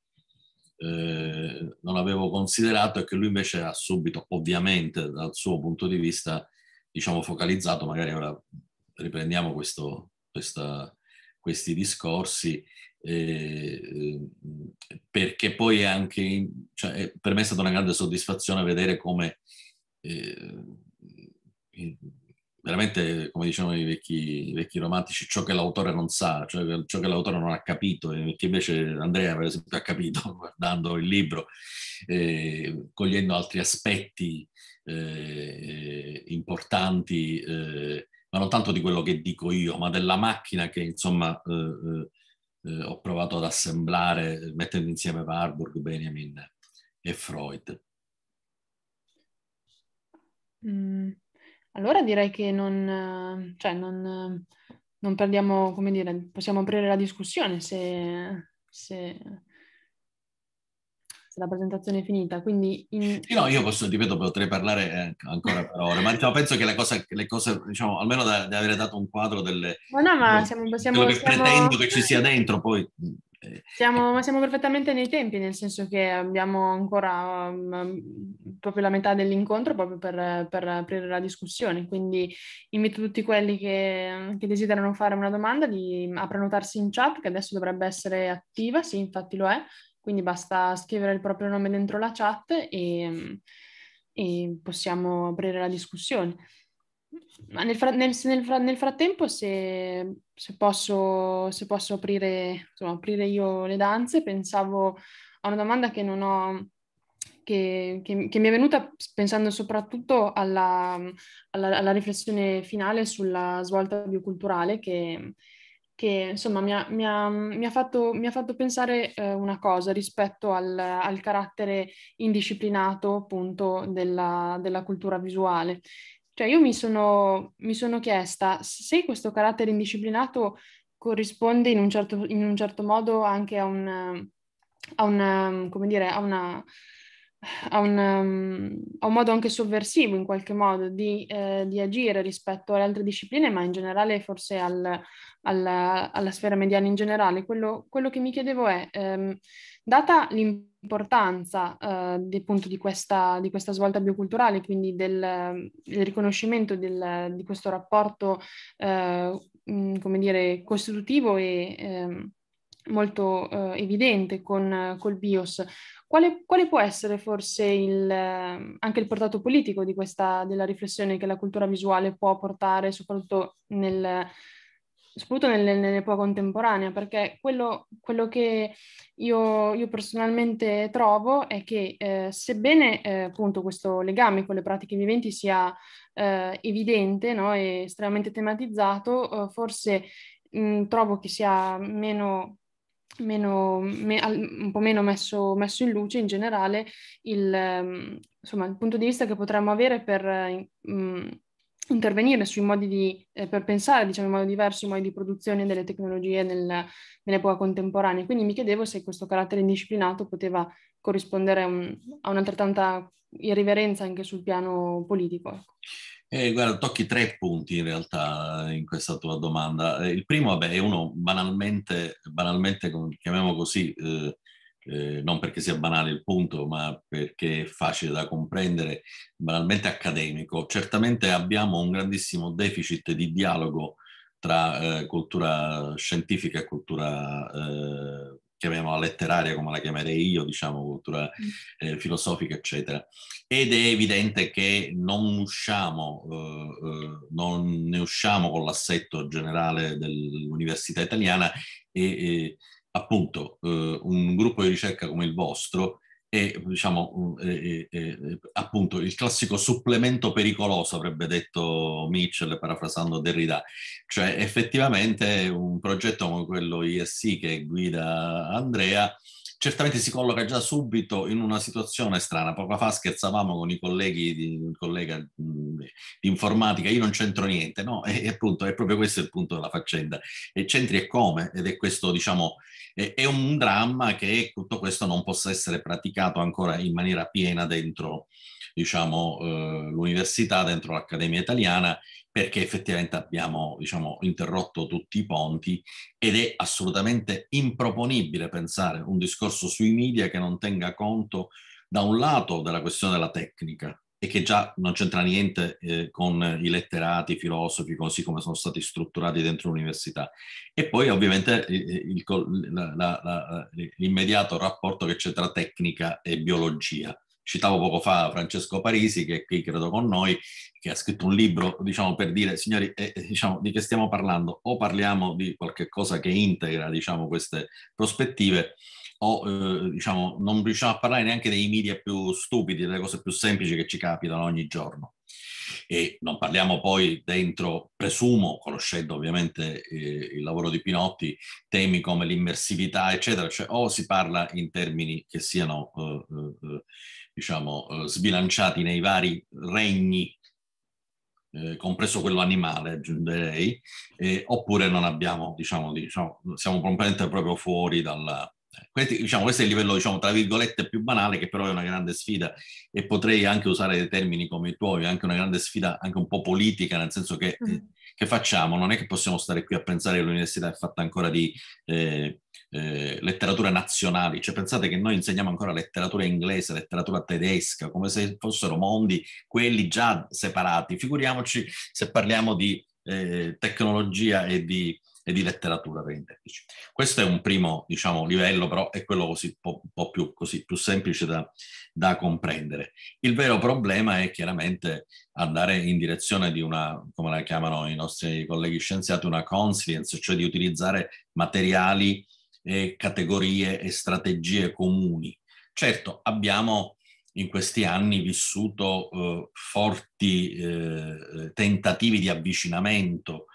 eh, non avevo considerato e che lui invece ha subito, ovviamente dal suo punto di vista, diciamo focalizzato, magari ora riprendiamo questo, questa, questi discorsi, eh, perché poi è anche, cioè, per me è stata una grande soddisfazione vedere come eh, veramente, come dicevano i vecchi, i vecchi, romantici, ciò che l'autore non sa, cioè ciò che l'autore non ha capito, e che invece Andrea, per esempio, ha capito (laughs) guardando il libro, eh, cogliendo altri aspetti eh, importanti, eh, ma non tanto di quello che dico io, ma della macchina che insomma eh, eh, eh, ho provato ad assemblare, mettendo insieme Warburg, Benjamin e Freud. Mm. Allora direi che non, eh, cioè non, eh, non perdiamo, come dire, possiamo aprire la discussione se, se, se la presentazione è finita. Quindi in... sì, no, io posso, ripeto, potrei parlare eh, ancora per ore, ma diciamo, penso che la cosa, le cose, diciamo, almeno da, da, avere dato un quadro delle... Ma no, ma siamo... siamo quello che siamo... pretendo che ci sia dentro, poi siamo, siamo, perfettamente nei tempi, nel senso che abbiamo ancora um, proprio la metà dell'incontro proprio per, per, aprire la discussione, quindi invito tutti quelli che, che desiderano fare una domanda di, mm, a prenotarsi in chat, che adesso dovrebbe essere attiva, sì, infatti lo è, quindi basta scrivere il proprio nome dentro la chat e, mm, e possiamo aprire la discussione. Ma nel, fra- nel, nel, fra- nel frattempo, se, se, posso, se posso aprire, insomma, aprire io le danze, pensavo a una domanda che non ho, che, che, che, mi è venuta pensando soprattutto alla, alla, alla riflessione finale sulla svolta bioculturale che, che insomma mi ha, mi ha, mi ha, fatto, mi ha fatto, pensare eh, una cosa rispetto al, al carattere indisciplinato appunto della, della cultura visuale cioè io mi sono, mi sono chiesta se questo carattere indisciplinato corrisponde in un certo, in un certo modo anche a un, a un, come dire, a una... A un, a un, modo anche sovversivo in qualche modo di, eh, di, agire rispetto alle altre discipline, ma in generale forse al, al, alla sfera mediana in generale. Quello, quello che mi chiedevo è ehm, Data l'importanza eh, di, appunto, di, questa, di, questa, svolta bioculturale, quindi del, del riconoscimento del, di questo rapporto, eh, mm, come dire, costitutivo e ehm, eh, molto evidente con, col BIOS, quale, quale, può essere forse il, anche il portato politico questa, della riflessione che la cultura visuale può portare, soprattutto nel soprattutto nell'epoca contemporanea, perché quello, quello che io, io, personalmente trovo è che eh, sebbene eh, appunto questo legame con le pratiche viventi sia eh, evidente no, e estremamente tematizzato, eh, forse mh, trovo che sia meno Meno, me, un po' meno messo, messo, in luce in generale il, ehm, insomma, il punto di vista che potremmo avere per eh, mh, intervenire sui modi di, eh, per pensare diciamo, in modo diverso i modi di produzione delle tecnologie nel, nell'epoca contemporanea. Quindi mi chiedevo se questo carattere indisciplinato poteva corrispondere a, un, a un'altrettanta irriverenza anche sul piano politico. Ecco. Eh, guarda, tocchi tre punti in realtà in questa tua domanda. Eh, il primo, vabbè, è uno banalmente, banalmente chiamiamo così, eh, eh, non perché sia banale il punto, ma perché è facile da comprendere, banalmente accademico. Certamente abbiamo un grandissimo deficit di dialogo tra eh, cultura scientifica e cultura, eh, chiamiamola letteraria come la chiamerei io, diciamo cultura mm. eh, filosofica, eccetera. Ed è evidente che non usciamo, eh, eh, non ne usciamo con l'assetto generale dell'università italiana e, e appunto eh, un gruppo di ricerca come il vostro è, diciamo, è, è, appunto il classico supplemento pericoloso, avrebbe detto Mitchell parafrasando Derrida, cioè effettivamente un progetto come quello ISC che guida Andrea certamente si colloca già subito in una situazione strana. Poco fa scherzavamo con i colleghi di un collega mm, di informatica, io non c'entro niente, no? E, appunto è proprio questo il punto della faccenda. E c'entri e come? Ed è questo, diciamo, è, è un dramma che tutto questo non possa essere praticato ancora in maniera piena dentro diciamo, eh, l'università dentro l'Accademia Italiana perché effettivamente abbiamo diciamo, interrotto tutti i ponti ed è assolutamente improponibile pensare un discorso sui media che non tenga conto da un lato della questione della tecnica e che già non c'entra niente eh, con i letterati, i filosofi, così come sono stati strutturati dentro l'università. E poi ovviamente l'immediato rapporto che c'è tra tecnica e biologia citavo poco fa Francesco Parisi, che è qui credo con noi, che ha scritto un libro, diciamo, per dire, signori, eh, eh, diciamo, di che stiamo parlando? O parliamo di qualche cosa che integra, diciamo, queste prospettive, o, eh, diciamo, non riusciamo a parlare neanche dei media più stupidi, delle cose più semplici che ci capitano ogni giorno. E non parliamo poi dentro, presumo, conoscendo ovviamente eh, il lavoro di Pinotti, temi come l'immersività, eccetera, cioè o si parla in termini che siano eh, eh, eh diciamo, eh, sbilanciati nei vari regni, eh, compreso quello animale, aggiungerei, eh, oppure non abbiamo, diciamo, diciamo, siamo completamente proprio fuori dalla... Eh, questi, diciamo, questo è il livello, diciamo, tra virgolette, più banale, che però è una grande sfida e potrei anche usare dei termini come i tuoi, anche una grande sfida, anche un po' politica, nel senso che, mm. che facciamo, non è che possiamo stare qui a pensare che l'università è fatta ancora di... Eh, eh, letterature nazionali, cioè pensate che noi insegniamo ancora letteratura inglese, letteratura tedesca, come se fossero mondi quelli già separati, figuriamoci se parliamo di eh, tecnologia e di, e di, letteratura per intenderci. Questo è un primo diciamo, livello, però è quello così, po, po più, così, più semplice da, da comprendere. Il vero problema è chiaramente andare in direzione di una, come la chiamano i nostri colleghi scienziati, una consilience, cioè di utilizzare materiali eh, categorie e strategie comuni. Certo, abbiamo in questi anni vissuto eh, forti eh, tentativi di avvicinamento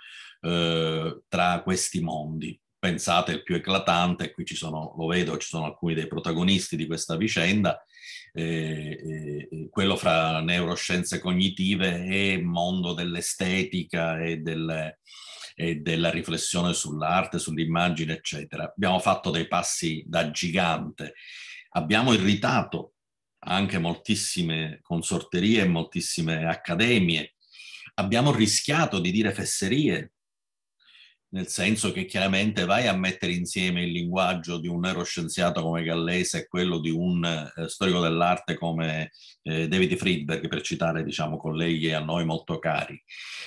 eh, tra questi mondi. Pensate il più eclatante, qui ci sono, lo vedo, ci sono alcuni dei protagonisti di questa vicenda, eh, eh, eh quello fra neuroscienze cognitive e mondo dell'estetica e delle, e della riflessione sull'arte, sull'immagine, eccetera. Abbiamo fatto dei passi da gigante, abbiamo irritato anche moltissime consorterie, e moltissime accademie, abbiamo rischiato di dire fesserie nel senso che chiaramente vai a mettere insieme il linguaggio di un neuroscienziato come Gallese e quello di un eh, storico dell'arte come eh, David Friedberg, per citare diciamo, colleghi a noi molto cari.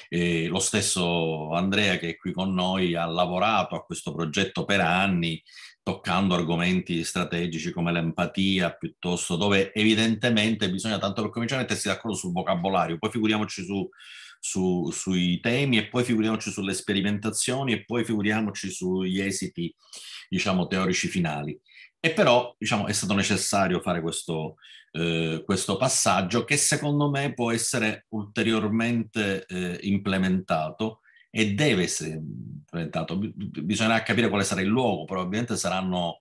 E lo stesso Andrea che è qui con noi ha lavorato a questo progetto per anni, toccando argomenti strategici come l'empatia, piuttosto dove evidentemente bisogna tanto per cominciare a mettersi d'accordo sul vocabolario, poi figuriamoci su, su, sui temi e poi figuriamoci sulle sperimentazioni e poi figuriamoci sugli esiti, diciamo, teorici finali. E però, diciamo, è stato necessario fare questo, eh, questo passaggio che secondo me può essere ulteriormente eh, implementato e deve essere implementato. Bisognerà capire quale sarà il luogo, probabilmente saranno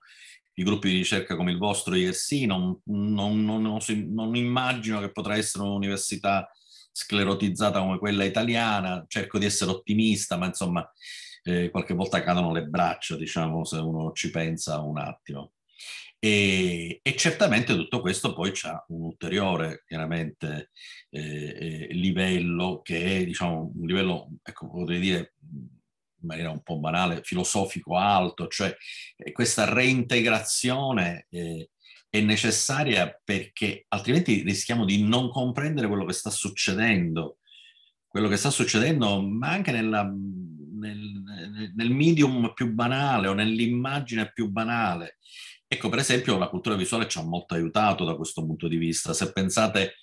i gruppi di ricerca come il vostro IRC, non, non, non, non immagino che potrà essere un'università sclerotizzata come quella italiana, cerco di essere ottimista, ma insomma eh, qualche volta cadono le braccia, diciamo, se uno ci pensa un attimo. E, e certamente tutto questo poi ha un ulteriore chiaramente eh, eh, livello che è diciamo, un livello, ecco, potrei dire in maniera un po' banale, filosofico alto, cioè eh, questa reintegrazione eh, è necessaria perché altrimenti rischiamo di non comprendere quello che sta succedendo, quello che sta succedendo, ma anche nella, nel, nel, medium più banale o nell'immagine più banale. Ecco, per esempio, la cultura visuale ci ha molto aiutato da questo punto di vista. Se pensate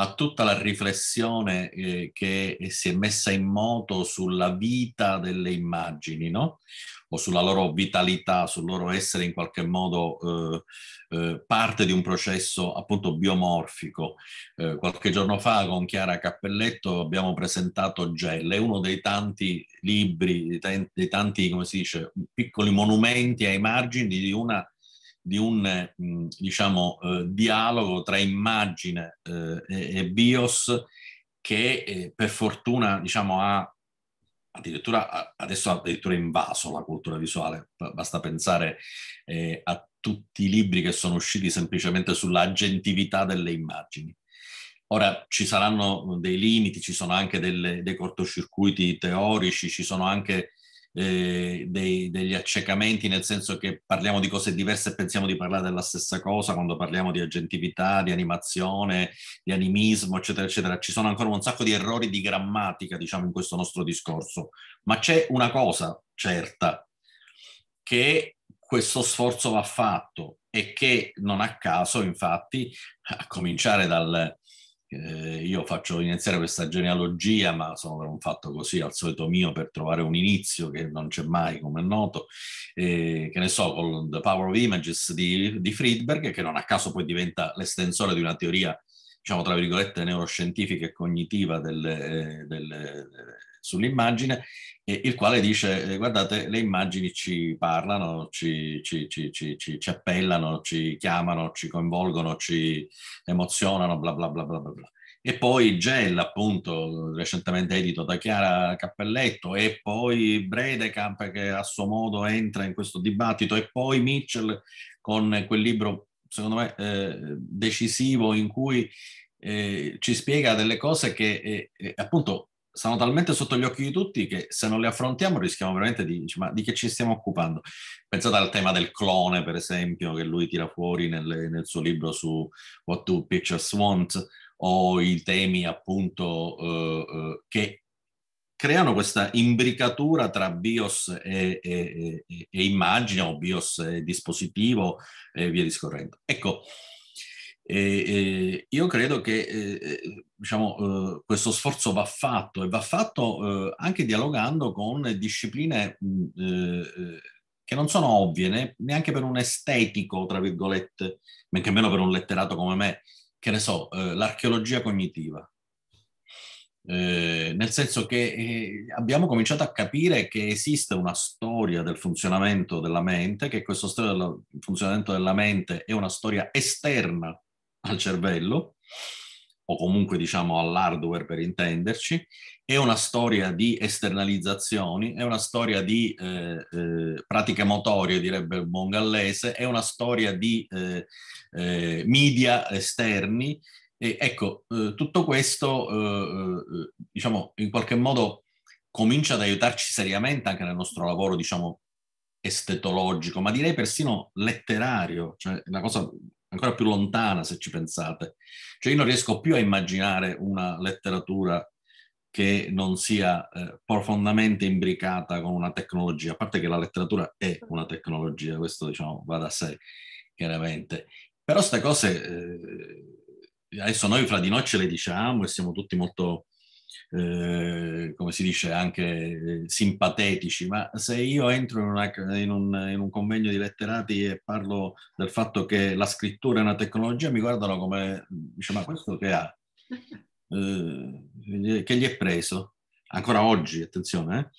a tutta la riflessione eh, che si è messa in moto sulla vita delle immagini, no? o sulla loro vitalità, sul loro essere in qualche modo eh, eh, parte di un processo appunto biomorfico. Eh, qualche giorno fa con Chiara Cappelletto abbiamo presentato Gel, è uno dei tanti libri, dei tanti, come si dice, piccoli monumenti ai margini di una di un mm, diciamo, eh, dialogo tra immagine eh, e, e bios che eh, per fortuna diciamo, ha addirittura adesso ha addirittura invaso la cultura visuale, basta pensare eh, a tutti i libri che sono usciti semplicemente sull'aggentività delle immagini. Ora ci saranno mm, dei limiti, ci sono anche delle, dei cortocircuiti teorici, ci sono anche eh, dei, degli accecamenti, nel senso che parliamo di cose diverse e pensiamo di parlare della stessa cosa quando parliamo di aggentività, di animazione, di animismo, eccetera, eccetera. Ci sono ancora un sacco di errori di grammatica, diciamo, in questo nostro discorso, ma c'è una cosa certa, che questo sforzo va fatto e che non a caso, infatti, a cominciare dal, eh, io faccio iniziare questa genealogia, ma sono per un fatto così al solito mio per trovare un inizio che non c'è mai, come è noto, eh, che ne so, con The Power of Images di, di Friedberg, che non a caso poi diventa l'estensore di una teoria diciamo tra virgolette, neuroscientifica e cognitiva del, eh, delle, sull'immagine, eh, il quale dice, eh, guardate, le immagini ci parlano, ci, ci, ci, ci, appellano, ci chiamano, ci coinvolgono, ci emozionano, bla bla bla bla bla. E poi Gel, appunto, recentemente edito da Chiara Cappelletto, e poi Bredecamp che a suo modo entra in questo dibattito, e poi Mitchell con quel libro secondo me, eh, decisivo in cui eh, ci spiega delle cose che eh, eh appunto sono talmente sotto gli occhi di tutti che se non le affrontiamo rischiamo veramente di ma di che ci stiamo occupando? Pensate al tema del clone, per esempio, che lui tira fuori nel, nel suo libro su What Do Pictures Want, o i temi appunto eh, eh, che creano questa imbricatura tra BIOS e, e, e, immagine o BIOS e dispositivo e via discorrendo. Ecco, io credo che eh, eh, diciamo, eh, questo sforzo va fatto e va fatto anche dialogando con discipline che non sono ovvie neanche per un estetico, tra virgolette, neanche meno per un letterato come me, che ne so, l'archeologia cognitiva. Eh, nel senso che eh, abbiamo cominciato a capire che esiste una storia del funzionamento della mente, che questa storia del funzionamento della mente è una storia esterna al cervello, o comunque diciamo all'hardware per intenderci, è una storia di esternalizzazioni, è una storia di eh, eh, pratiche motorie, direbbe il buon gallese, è una storia di eh, eh media esterni, e ecco, eh, tutto questo, eh, eh, eh, diciamo, in qualche modo comincia ad aiutarci seriamente anche nel nostro lavoro, diciamo, estetologico, ma direi persino letterario, cioè una cosa ancora più lontana se ci pensate. Cioè io non riesco più a immaginare una letteratura che non sia eh, profondamente imbricata con una tecnologia, a parte che la letteratura è una tecnologia, questo diciamo va da sé chiaramente. Però queste cose eh, adesso noi fra di noi ce le diciamo e siamo tutti molto, eh, come si dice, anche eh, simpatetici, ma se io entro in, una, in, un, in, un, convegno di letterati e parlo del fatto che la scrittura è una tecnologia, mi guardano come, dice, ma questo che ha? (laughs) Eh, che gli è preso? ancora oggi, attenzione,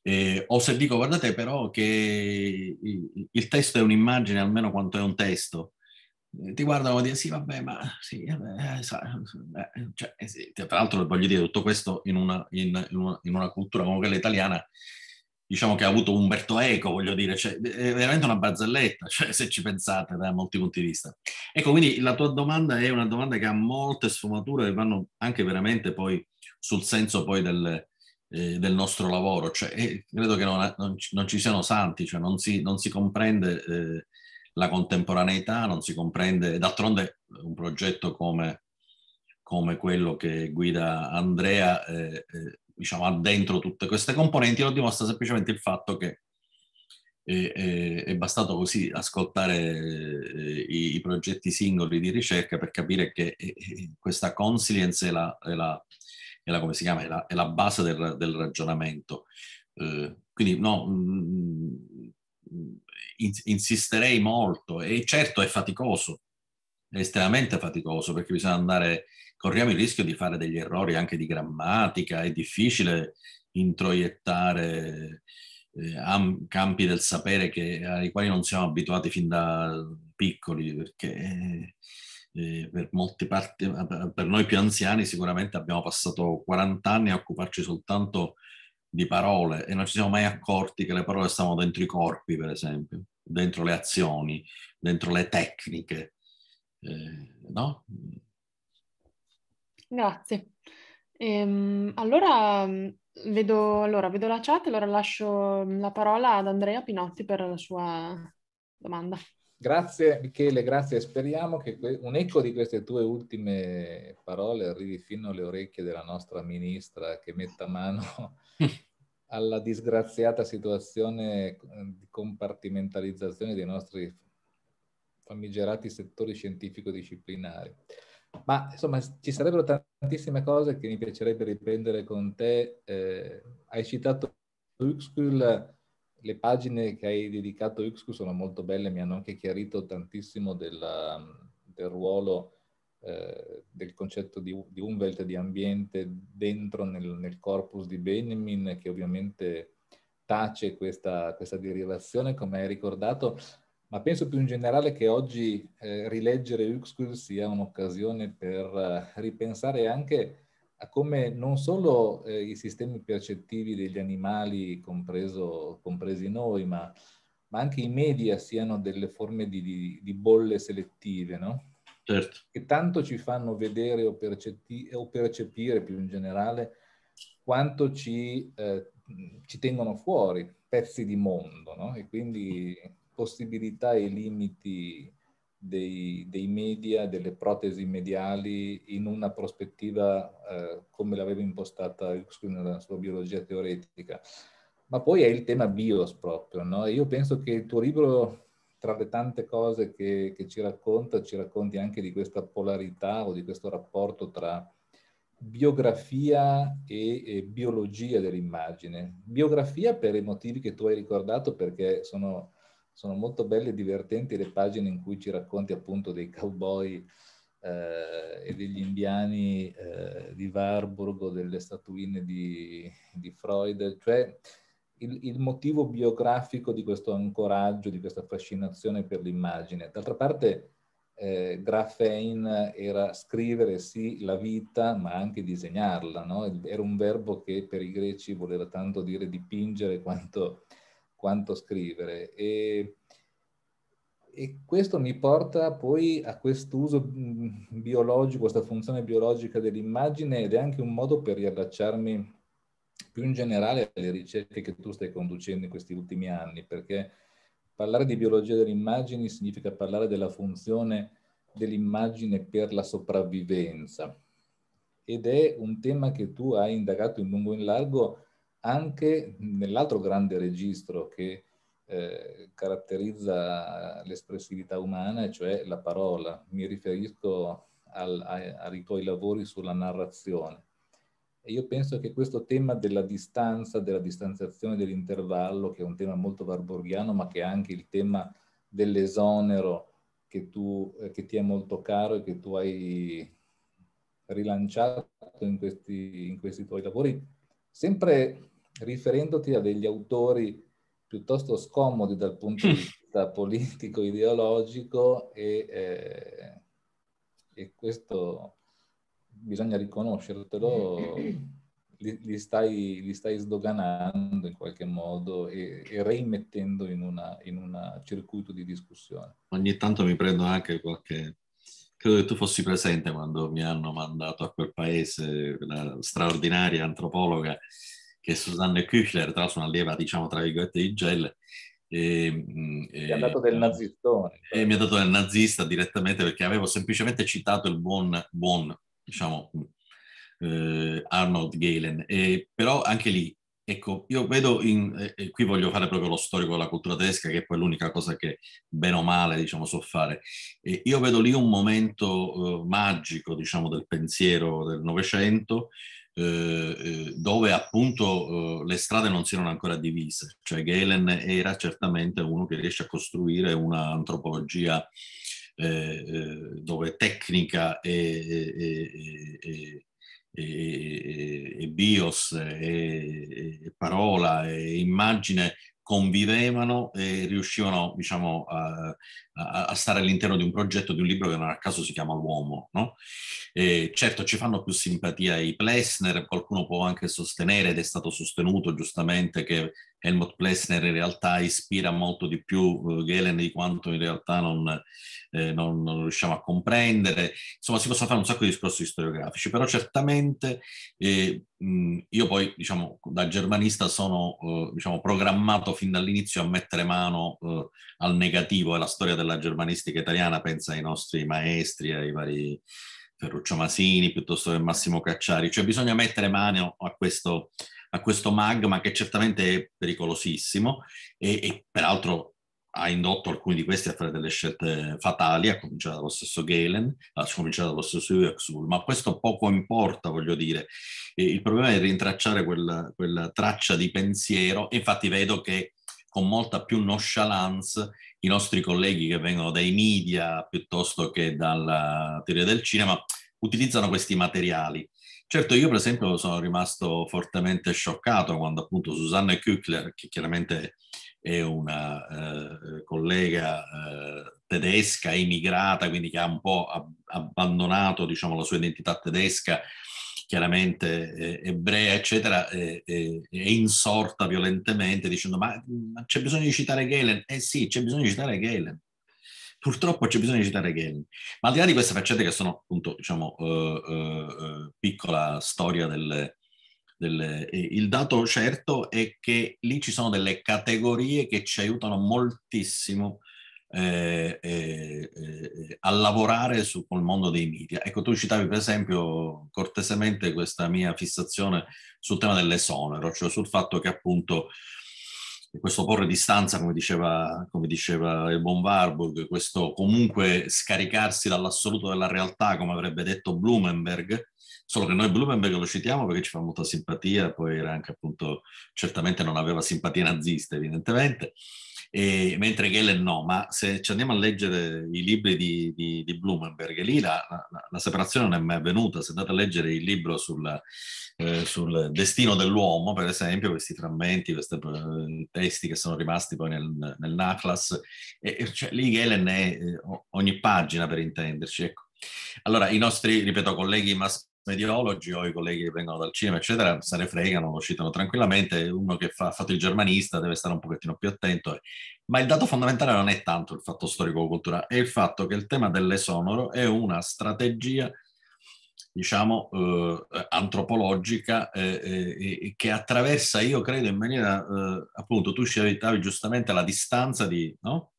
eh? Eh, o se dico guardate però che il testo è un'immagine almeno quanto è un testo, eh, ti guardano e dicono sì vabbè ma sì, vabbè, eh, eh, eh, cioè, eh, sì. tra l'altro voglio dire tutto questo in una, in, in, una, in una, cultura come quella italiana diciamo che ha avuto Umberto Eco voglio dire cioè, è veramente una barzelletta (laughs) cioè, se ci pensate da molti punti di vista ecco quindi la tua domanda è una domanda che ha molte sfumature che vanno anche veramente poi sul senso poi del, eh, del nostro lavoro cioè, credo che non, non, non, ci siano santi cioè non si, non si comprende la contemporaneità, non si comprende, d'altronde un progetto come, come, quello che guida Andrea eh, eh, diciamo, ha dentro tutte queste componenti, lo dimostra semplicemente il fatto che eh, è bastato così ascoltare eh, i, i, progetti singoli di ricerca per capire che eh, eh, questa consilience è la, è la, è la, chiama, è la base del, del ragionamento. quindi no, mm, insisterei molto e certo è faticoso, è estremamente faticoso perché bisogna andare, corriamo il rischio di fare degli errori anche di grammatica, è difficile introiettare eh, campi del sapere che, ai quali non siamo abituati fin da piccoli perché eh, eh per, molti parti, per noi più anziani sicuramente abbiamo passato 40 anni a occuparci soltanto di di parole e non ci siamo mai accorti che le parole stavano dentro i corpi, per esempio, dentro le azioni, dentro le tecniche, eh, no? Grazie. Ehm, allora, vedo, allora vedo, la chat, allora lascio la parola ad Andrea Pinotti per la sua domanda. Grazie Michele, grazie. Speriamo che un eco di queste tue ultime parole arrivi fino alle orecchie della nostra ministra che metta mano (laughs) alla disgraziata situazione eh, di compartimentalizzazione dei nostri famigerati settori scientifico-disciplinari. Ma insomma ci sarebbero tantissime cose che mi piacerebbe riprendere con te. Eh, hai citato Uxkul, le pagine che hai dedicato a Uxkul sono molto belle, mi hanno anche chiarito tantissimo della, del ruolo eh, del concetto di, di Umwelt di ambiente dentro nel, nel, corpus di Benjamin, che ovviamente tace questa, questa derivazione, come hai ricordato, ma penso più in generale che oggi eh, rileggere Uxquill sia un'occasione per eh, ripensare anche a come non solo eh, i sistemi percettivi degli animali, compreso, compresi noi, ma, ma, anche i media siano delle forme di, di, di bolle selettive, no? certo. che tanto ci fanno vedere o, percetti- o, percepire più in generale quanto ci, eh, ci tengono fuori pezzi di mondo, no? E quindi possibilità e limiti dei, dei, media, delle protesi mediali in una prospettiva eh, come l'aveva impostata nella sua biologia teoretica. Ma poi è il tema bios proprio, no? E io penso che il tuo libro tra le tante cose che, che ci racconta, ci racconti anche di questa polarità o di questo rapporto tra biografia e, e biologia dell'immagine. Biografia per i motivi che tu hai ricordato, perché sono, sono, molto belle e divertenti le pagine in cui ci racconti appunto dei cowboy eh, e degli indiani eh, di Warburg o delle statuine di, di Freud, cioè il, il, motivo biografico di questo ancoraggio, di questa fascinazione per l'immagine. D'altra parte eh, Graffein era scrivere sì la vita, ma anche disegnarla, no? era un verbo che per i greci voleva tanto dire dipingere quanto, quanto scrivere. E, e questo mi porta poi a quest'uso mm, biologico, questa funzione biologica dell'immagine ed è anche un modo per riallacciarmi più in generale alle ricerche che tu stai conducendo in questi ultimi anni, perché parlare di biologia delle immagini significa parlare della funzione dell'immagine per la sopravvivenza ed è un tema che tu hai indagato in lungo e in largo anche nell'altro grande registro che eh, caratterizza l'espressività umana, cioè la parola. Mi riferisco al, ai, ai tuoi lavori sulla narrazione. E io penso che questo tema della distanza, della distanziazione, dell'intervallo, che è un tema molto varborghiano, ma che è anche il tema dell'esonero che, tu, eh, che ti è molto caro e che tu hai rilanciato in questi, in questi tuoi lavori, sempre riferendoti a degli autori piuttosto scomodi dal punto di (laughs) vista politico, ideologico e, eh, e questo bisogna riconoscertelo, mm. li, li, stai, li, stai, sdoganando in qualche modo e, e rimettendo in un circuito di discussione. Ogni tanto mi prendo anche qualche... Credo che tu fossi presente quando mi hanno mandato a quel paese la straordinaria antropologa che è Susanne Küchler, tra l'altro un'allieva, diciamo, tra virgolette, di Gell, e, e, mm, mi ha dato del nazistone. E mi ha dato del nazista direttamente perché avevo semplicemente citato il buon, buon diciamo, eh, Arnold Galen. E, però anche lì, ecco, io vedo, in, eh, eh, qui voglio fare proprio lo storico della cultura tedesca, che è poi l'unica cosa che bene o male, diciamo, so fare. E io vedo lì un momento eh, magico, diciamo, del pensiero del Novecento, eh, eh, dove appunto le strade non si erano ancora divise, cioè Galen era certamente uno che riesce a costruire un'antropologia eh, eh, eh, dove tecnica e, e, e, e bios e, parola e immagine convivevano e riuscivano diciamo, a, a, stare all'interno di un progetto di un libro che non a caso si chiama L'uomo. No? certo ci fanno più simpatia i Plessner, qualcuno può anche sostenere, ed è stato sostenuto giustamente, che Helmut Plessner in realtà ispira molto di più eh, Galen di quanto in realtà non, eh, non, non, riusciamo a comprendere. Insomma, si possono fare un sacco di discorsi storiografici, però certamente eh, io poi, diciamo, da germanista sono eh, diciamo, programmato fin dall'inizio a mettere mano eh, al negativo e alla storia della germanistica italiana, pensa ai nostri maestri, ai vari... Ferruccio Masini piuttosto che Massimo Cacciari, cioè bisogna mettere mano a questo, a questo magma che certamente è pericolosissimo e, e peraltro ha indotto alcuni di questi a fare delle scelte fatali, a cominciare dallo stesso Galen, a cominciare dallo stesso Uxul, ma questo poco importa, voglio dire. il problema è rintracciare quella, quella traccia di pensiero, infatti vedo che con molta più nonchalance i nostri colleghi che vengono dai media piuttosto che dalla teoria del cinema utilizzano questi materiali Certo, io per esempio sono rimasto fortemente scioccato quando appunto Susanne Kückler, che chiaramente è una eh, collega eh, tedesca, emigrata, quindi che ha un po' abbandonato diciamo, la sua identità tedesca, chiaramente eh, ebrea, eccetera, eh, eh, è insorta violentemente dicendo ma, ma c'è bisogno di citare Galen? Eh sì, c'è bisogno di citare Galen purtroppo c'è bisogno di citare Gelli. Ma al di là di queste faccende che sono appunto, diciamo, uh, uh, piccola storia del... Delle... il dato certo è che lì ci sono delle categorie che ci aiutano moltissimo eh, eh, a lavorare col mondo dei media. Ecco, tu citavi per esempio cortesemente questa mia fissazione sul tema dell'esonero, cioè sul fatto che appunto questo porre distanza, come diceva, come diceva il buon Warburg, questo comunque scaricarsi dall'assoluto della realtà, come avrebbe detto Blumenberg, solo che noi Blumenberg lo citiamo perché ci fa molta simpatia, poi era anche appunto, certamente non aveva simpatie naziste evidentemente, e, mentre Gelen no, ma se ci andiamo a leggere i libri di, di, di Blumenberg, lì la, la, la, separazione non è mai avvenuta. Se andate a leggere il libro sul, eh, sul destino dell'uomo, per esempio, questi frammenti, questi eh, testi che sono rimasti poi nel, nel Nachlass, e, cioè, lì Gelen è eh, ogni pagina per intenderci. Ecco. Allora, i nostri, ripeto, colleghi mas- mediologi o i colleghi che vengono dal cinema, eccetera, se ne fregano, lo citano tranquillamente. Uno che fa, ha fatto il germanista deve stare un pochettino più attento. Ma il dato fondamentale non è tanto il fatto storico-culturale, è il fatto che il tema dell'esonoro è una strategia diciamo, eh, antropologica eh, eh, che attraversa, io credo, in maniera, eh, appunto, tu citavi giustamente la distanza di, no?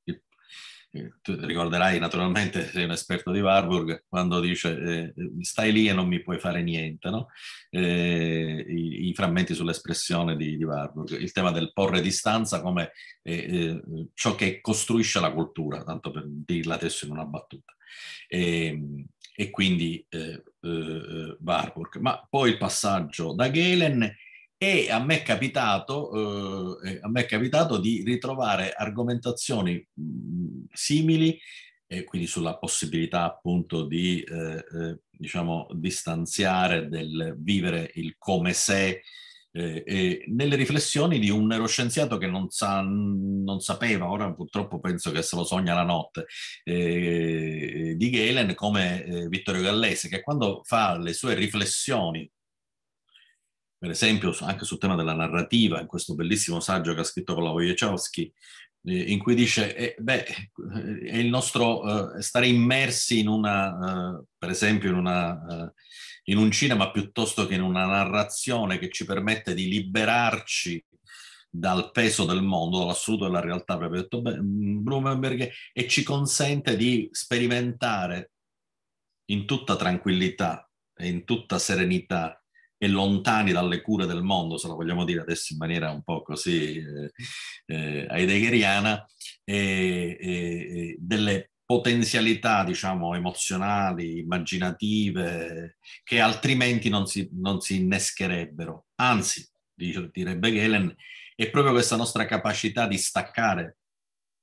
Eh, tu ricorderai naturalmente, sei un esperto di Warburg, quando dice eh, stai lì e non mi puoi fare niente, no? eh, i, i, frammenti sull'espressione di, di, Warburg, il tema del porre distanza come eh, eh ciò che costruisce la cultura, tanto per dirla adesso in una battuta. E, ehm, e quindi eh, Warburg. Ma poi il passaggio da Galen e a me, capitato, eh, eh, a me è capitato, di ritrovare argomentazioni mh, mm, simili, eh, quindi sulla possibilità appunto di, eh, eh diciamo, distanziare del vivere il come se, eh, nelle riflessioni di un neuroscienziato che non, sa, non, sapeva, ora purtroppo penso che se lo sogna la notte, eh, di Galen come eh, Vittorio Gallese, che quando fa le sue riflessioni per esempio anche sul tema della narrativa, in questo bellissimo saggio che ha scritto con la Wojciechowski, eh, in cui dice, eh, beh, eh, è il nostro eh, stare immersi in una, eh, per esempio in, una, eh, in un cinema piuttosto che in una narrazione che ci permette di liberarci dal peso del mondo, dall'assoluto della realtà, proprio detto mm, Blumenberg, e ci consente di sperimentare in tutta tranquillità e in tutta serenità e lontani dalle cure del mondo, se lo vogliamo dire adesso in maniera un po' così eh, eh, heideggeriana, eh, delle potenzialità diciamo emozionali, immaginative, che altrimenti non si, non si innescherebbero. Anzi, dice, direbbe Galen, è proprio questa nostra capacità di staccare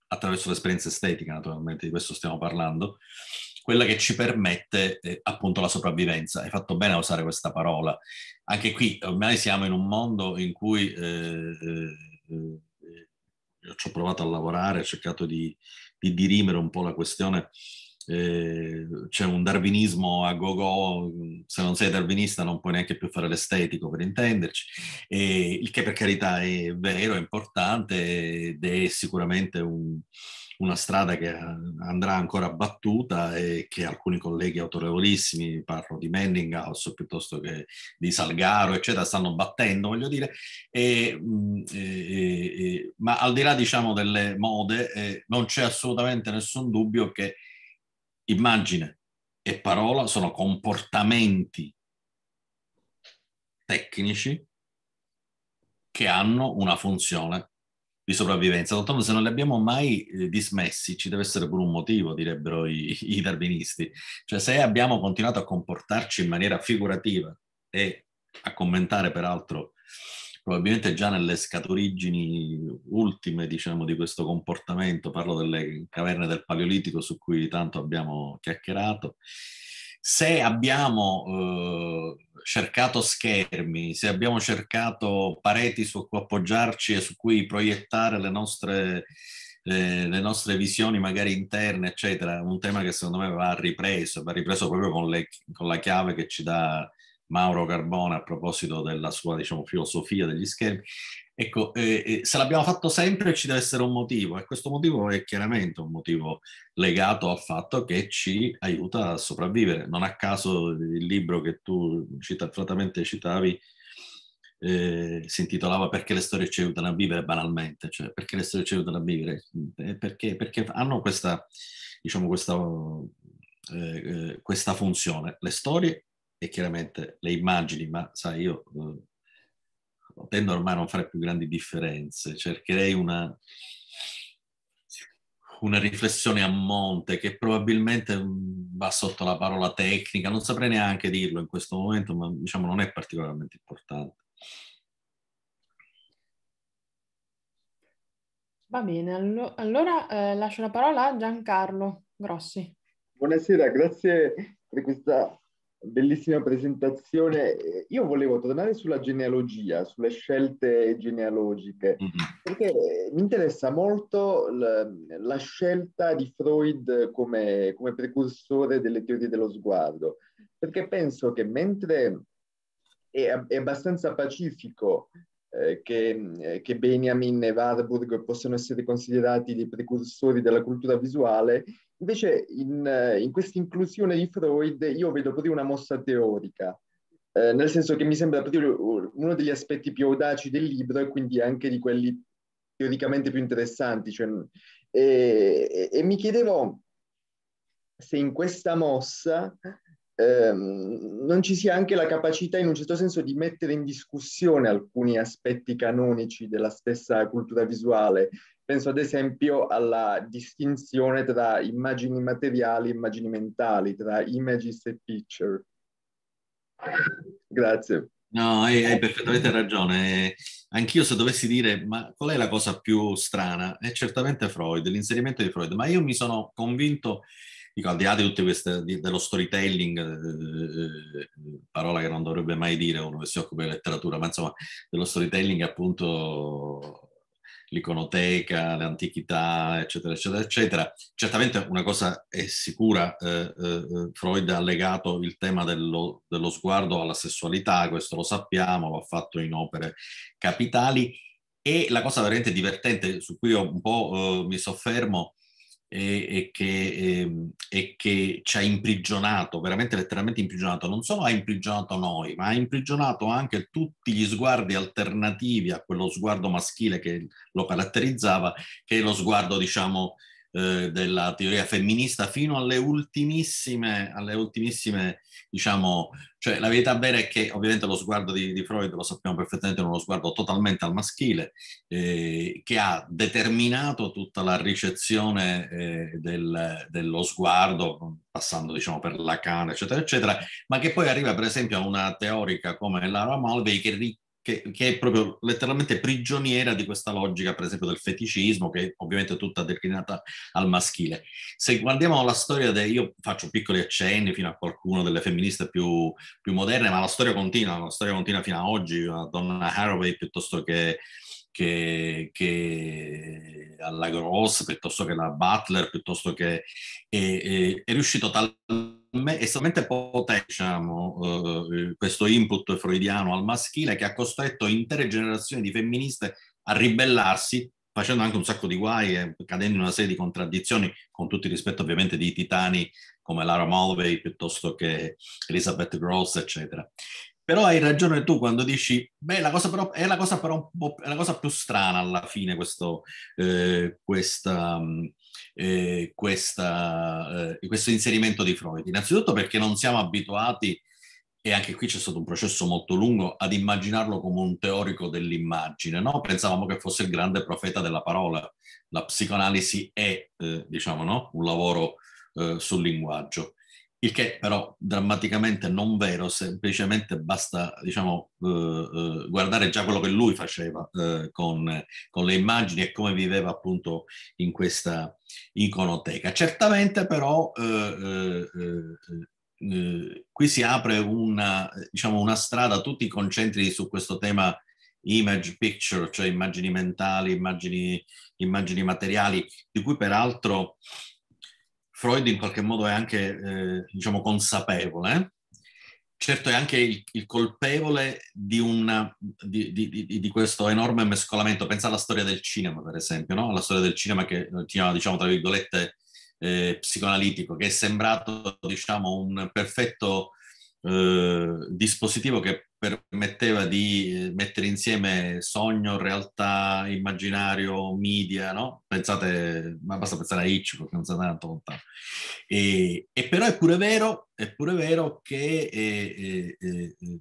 attraverso l'esperienza estetica, naturalmente di questo stiamo parlando, quella che ci permette eh, appunto la sopravvivenza. Hai fatto bene a usare questa parola. Anche qui ormai siamo in un mondo in cui eh, eh, eh ci ho provato a lavorare, ho cercato di, di dirimere un po' la questione. Eh, c'è un darwinismo a go-go, se non sei darwinista non puoi neanche più fare l'estetico per intenderci, e, il che per carità è vero, è importante ed è sicuramente un, una strada che andrà ancora battuta e che alcuni colleghi autorevolissimi, parlo di Manninghouse piuttosto che di Salgaro, eccetera, stanno battendo, voglio dire. Mm, e, e, e, ma al di là, diciamo, delle mode, eh, non c'è assolutamente nessun dubbio che immagine e parola sono comportamenti tecnici che hanno una funzione di sopravvivenza, D'altronde, se non li abbiamo mai eh, dismessi ci deve essere pure un motivo, direbbero i, i darwinisti. Cioè se abbiamo continuato a comportarci in maniera figurativa e a commentare peraltro probabilmente già nelle scaturigini ultime diciamo, di questo comportamento, parlo delle caverne del Paleolitico su cui tanto abbiamo chiacchierato, se abbiamo eh, cercato schermi, se abbiamo cercato pareti su cui appoggiarci e su cui proiettare le nostre, eh, le nostre visioni magari interne, eccetera, un tema che secondo me va ripreso, va ripreso proprio con, le, con la chiave che ci dà Mauro Carbone a proposito della sua diciamo, filosofia degli schermi, Ecco, eh, eh, se l'abbiamo fatto sempre ci deve essere un motivo e questo motivo è chiaramente un motivo legato al fatto che ci aiuta a sopravvivere. Non a caso il libro che tu cita, frattamente citavi eh, si intitolava Perché le storie ci aiutano a vivere banalmente, cioè perché le storie ci aiutano a vivere, eh, perché, perché hanno questa, diciamo, questa, eh, eh, questa funzione, le storie e chiaramente le immagini, ma sai io tendo ormai a non fare più grandi differenze, cercherei una, una riflessione a monte che probabilmente mm, va sotto la parola tecnica, non saprei neanche dirlo in questo momento, ma diciamo non è particolarmente importante. Va bene, allo- allora eh, lascio la parola a Giancarlo Grossi. Buonasera, grazie per questa Bellissima presentazione. Eh, io volevo tornare sulla genealogia, sulle scelte genealogiche, mm-hmm. perché mi interessa molto la, la scelta di Freud come, come, precursore delle teorie dello sguardo, perché penso che mentre è, è abbastanza pacifico eh, che, eh, che Benjamin e Warburg possano essere considerati dei precursori della cultura visuale, invece in, eh, in questa inclusione di Freud io vedo proprio una mossa teorica, eh, nel senso che mi sembra proprio uno degli aspetti più audaci del libro e quindi anche di quelli teoricamente più interessanti. Cioè, e, e, e mi chiedevo se in questa mossa Ehm, non ci sia anche la capacità in un certo senso di mettere in discussione alcuni aspetti canonici della stessa cultura visuale. Penso ad esempio alla distinzione tra immagini materiali e immagini mentali, tra images e picture. Grazie. No, hai, hai perfettamente ragione. Anch'io se dovessi dire, ma qual è la cosa più strana? È certamente Freud, l'inserimento di Freud, ma io mi sono convinto dico, al di là di tutte queste, di, dello storytelling, eh, eh, eh, parola che non dovrebbe mai dire uno che si occupa di letteratura, ma insomma, dello storytelling appunto l'iconoteca, le antichità, eccetera, eccetera, eccetera. Certamente una cosa è sicura, eh, eh, Freud ha legato il tema dello, dello, sguardo alla sessualità, questo lo sappiamo, va fatto in opere capitali. E la cosa veramente divertente su cui io un po' eh, mi soffermo e, e, che, ehm, e, che, ci ha imprigionato, veramente letteralmente imprigionato, non solo ha imprigionato noi, ma ha imprigionato anche tutti gli sguardi alternativi a quello sguardo maschile che lo caratterizzava, che è lo sguardo, diciamo, eh, della teoria femminista fino alle ultimissime, alle ultimissime, diciamo, cioè la verità vera è che ovviamente lo sguardo di, di Freud, lo sappiamo perfettamente, è uno sguardo totalmente al maschile, eh, che ha determinato tutta la ricezione eh, del, dello sguardo, passando diciamo per Lacan, eccetera, eccetera, ma che poi arriva per esempio a una teorica come Lara Mulvey che ri- che, che, è proprio letteralmente prigioniera di questa logica, per esempio, del feticismo, che ovviamente è tutta declinata al maschile. Se guardiamo la storia, de, io faccio piccoli accenni fino a qualcuno delle femministe più, più moderne, ma la storia continua, la storia continua fino ad oggi, una donna Haraway piuttosto che che, che alla Gross, piuttosto che la Butler, piuttosto che è, è, è riuscito talmente è solamente potente diciamo, eh, eh, questo input freudiano al maschile che ha costretto intere generazioni di femministe a ribellarsi facendo anche un sacco di guai e eh, cadendo in una serie di contraddizioni con tutto il rispetto ovviamente di titani come Lara Mulvey piuttosto che Elizabeth Gross eccetera. Però hai ragione tu quando dici, beh, la cosa però, è la cosa però è la cosa più strana alla fine questo, eh, questa, mm, eh, questa, eh, questo inserimento di Freud. Innanzitutto perché non siamo abituati, e anche qui c'è stato un processo molto lungo, ad immaginarlo come un teorico dell'immagine, no? Pensavamo che fosse il grande profeta della parola. La psicoanalisi è, eh, diciamo, no? un lavoro eh, sul linguaggio il che però drammaticamente non vero, semplicemente basta diciamo, eh, eh, guardare già quello che lui faceva eh, con, con, le immagini e come viveva appunto in questa iconoteca. Certamente però eh, eh, eh qui si apre una, diciamo, una strada, tutti ti concentri su questo tema image picture, cioè immagini mentali, immagini, immagini materiali, di cui peraltro Freud in qualche modo è anche, eh, diciamo, consapevole. Eh? Certo è anche il, il colpevole di, una, di, di, di, questo enorme mescolamento. Pensa alla storia del cinema, per esempio, no? alla storia del cinema che, eh, diciamo, tra virgolette, eh, psicoanalitico, che è sembrato, diciamo, un perfetto eh, dispositivo che permetteva di eh, mettere insieme sogno, realtà, immaginario, media, no? Pensate, ma basta pensare a Hitchcock, non sa tanto lontano. E, e, però è pure vero, è pure vero che eh, eh, eh, mm,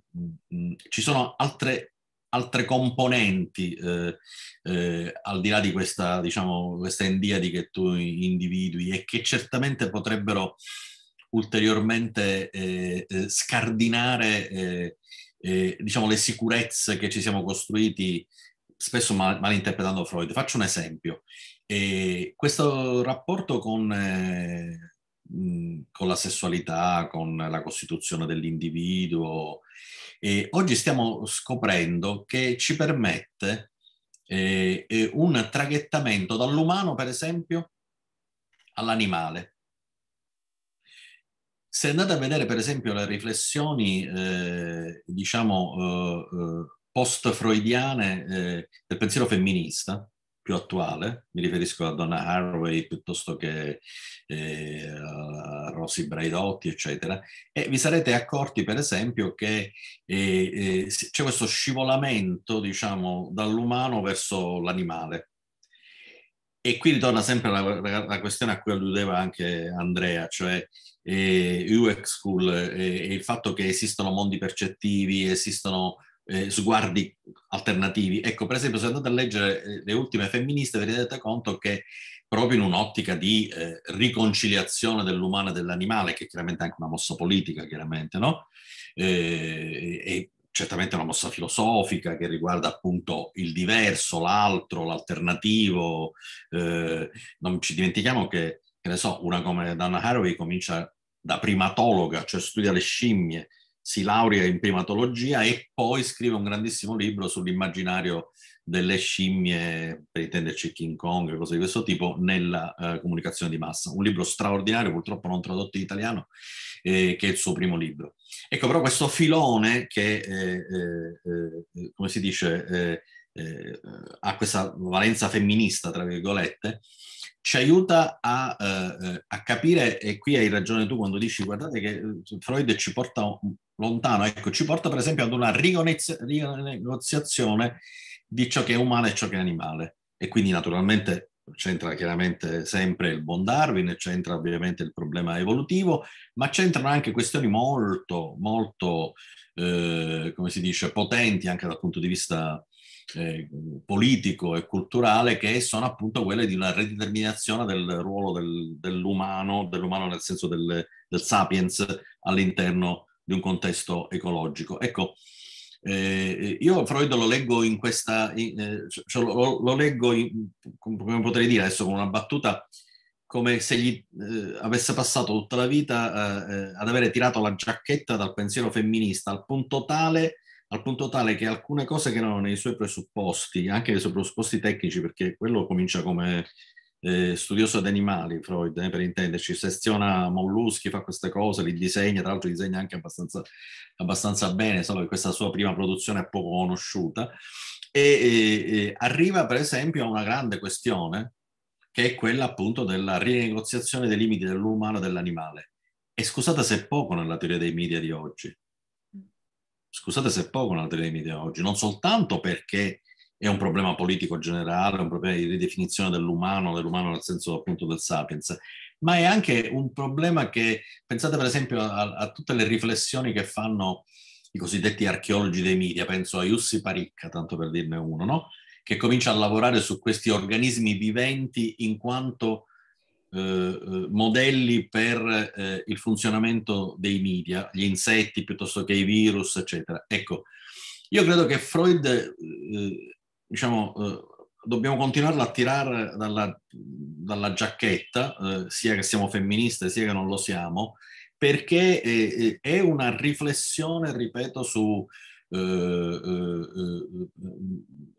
mm, ci sono altre, altre componenti eh, eh, al di là di questa, diciamo, questa endiadi che tu individui e che certamente potrebbero ulteriormente scardinare eh, diciamo, le sicurezze che ci siamo costruiti spesso mal- malinterpretando Freud. Faccio un esempio. Eh, questo rapporto con, eh, con, la sessualità, con la costituzione dell'individuo, oggi stiamo scoprendo che ci permette eh, eh, un traghettamento dall'umano, per esempio, all'animale. Se andate a vedere per esempio le riflessioni, eh, diciamo, eh, eh, post-freudiane eh, del pensiero femminista più attuale, mi riferisco a Donna Haraway piuttosto che eh, a Rosy Braidotti, eccetera, e vi sarete accorti per esempio che eh, c'è questo scivolamento, diciamo, dall'umano verso l'animale. E qui ritorna sempre la, la, la, questione a cui alludeva anche Andrea, cioè e UX School e, e il fatto che esistono mondi percettivi, esistono eh, sguardi alternativi. Ecco, per esempio, se andate a leggere eh, le ultime femministe, vi rendete conto che proprio in un'ottica di eh, riconciliazione dell'umano e dell'animale, che è chiaramente è anche una mossa politica, chiaramente, no? Eh, e certamente una mossa filosofica che riguarda appunto il diverso, l'altro, l'alternativo. Eh, non ci dimentichiamo che che ne so, una come Donna Haraway comincia da primatologa, cioè studia le scimmie, si laurea in primatologia e poi scrive un grandissimo libro sull'immaginario delle scimmie, per intenderci King Kong e cose di questo tipo, nella eh, comunicazione di massa. Un libro straordinario, purtroppo non tradotto in italiano, eh, che è il suo primo libro. Ecco, però questo filone che, eh, eh, eh come si dice, eh, ha questa valenza femminista, tra virgolette, ci aiuta a, eh, eh, a, capire, e qui hai ragione tu quando dici guardate che eh, Freud ci porta lontano, ecco, ci porta per esempio ad una rinegoziazione di ciò che è umano e ciò che è animale. E quindi naturalmente c'entra chiaramente sempre il buon Darwin, c'entra ovviamente il problema evolutivo, ma c'entrano anche questioni molto, molto, eh, come si dice, potenti anche dal punto di vista eh, politico e culturale che sono appunto quelle di una rideterminazione del ruolo del, dell'umano, dell'umano nel senso del, del, sapiens all'interno di un contesto ecologico. Ecco, eh, io Freud lo leggo in questa, in, eh, cioè, cioè lo, lo, leggo, in, come potrei dire adesso con una battuta, come se gli eh, avesse passato tutta la vita eh, eh, ad avere tirato la giacchetta dal pensiero femminista al punto tale al punto tale che alcune cose che erano nei suoi presupposti, anche nei suoi presupposti tecnici, perché quello comincia come eh, studioso di animali, Freud, eh, per intenderci, seziona molluschi, fa queste cose, li disegna, tra l'altro disegna anche abbastanza, abbastanza, bene, solo che questa sua prima produzione è poco conosciuta, e, e, e arriva per esempio a una grande questione, che è quella appunto della rinegoziazione dei limiti dell'umano e dell'animale. E scusate se poco nella teoria dei media di oggi scusate se è poco una calamity oggi, non soltanto perché è un problema politico generale, è un problema di ridefinizione dell'umano, dell'umano nel senso appunto del sapiens, ma è anche un problema che, pensate per esempio a, a tutte le riflessioni che fanno i cosiddetti archeologi dei media, penso a Yussi Paricca, tanto per dirne uno, no? che comincia a lavorare su questi organismi viventi in quanto eh, eh, modelli per eh, il funzionamento dei media, gli insetti piuttosto che i virus, eccetera. Ecco, io credo che Freud, eh, diciamo, eh, dobbiamo continuarlo a tirare dalla, dalla giacchetta, sia che siamo femministe, sia che non lo siamo, perché è una riflessione, ripeto, su...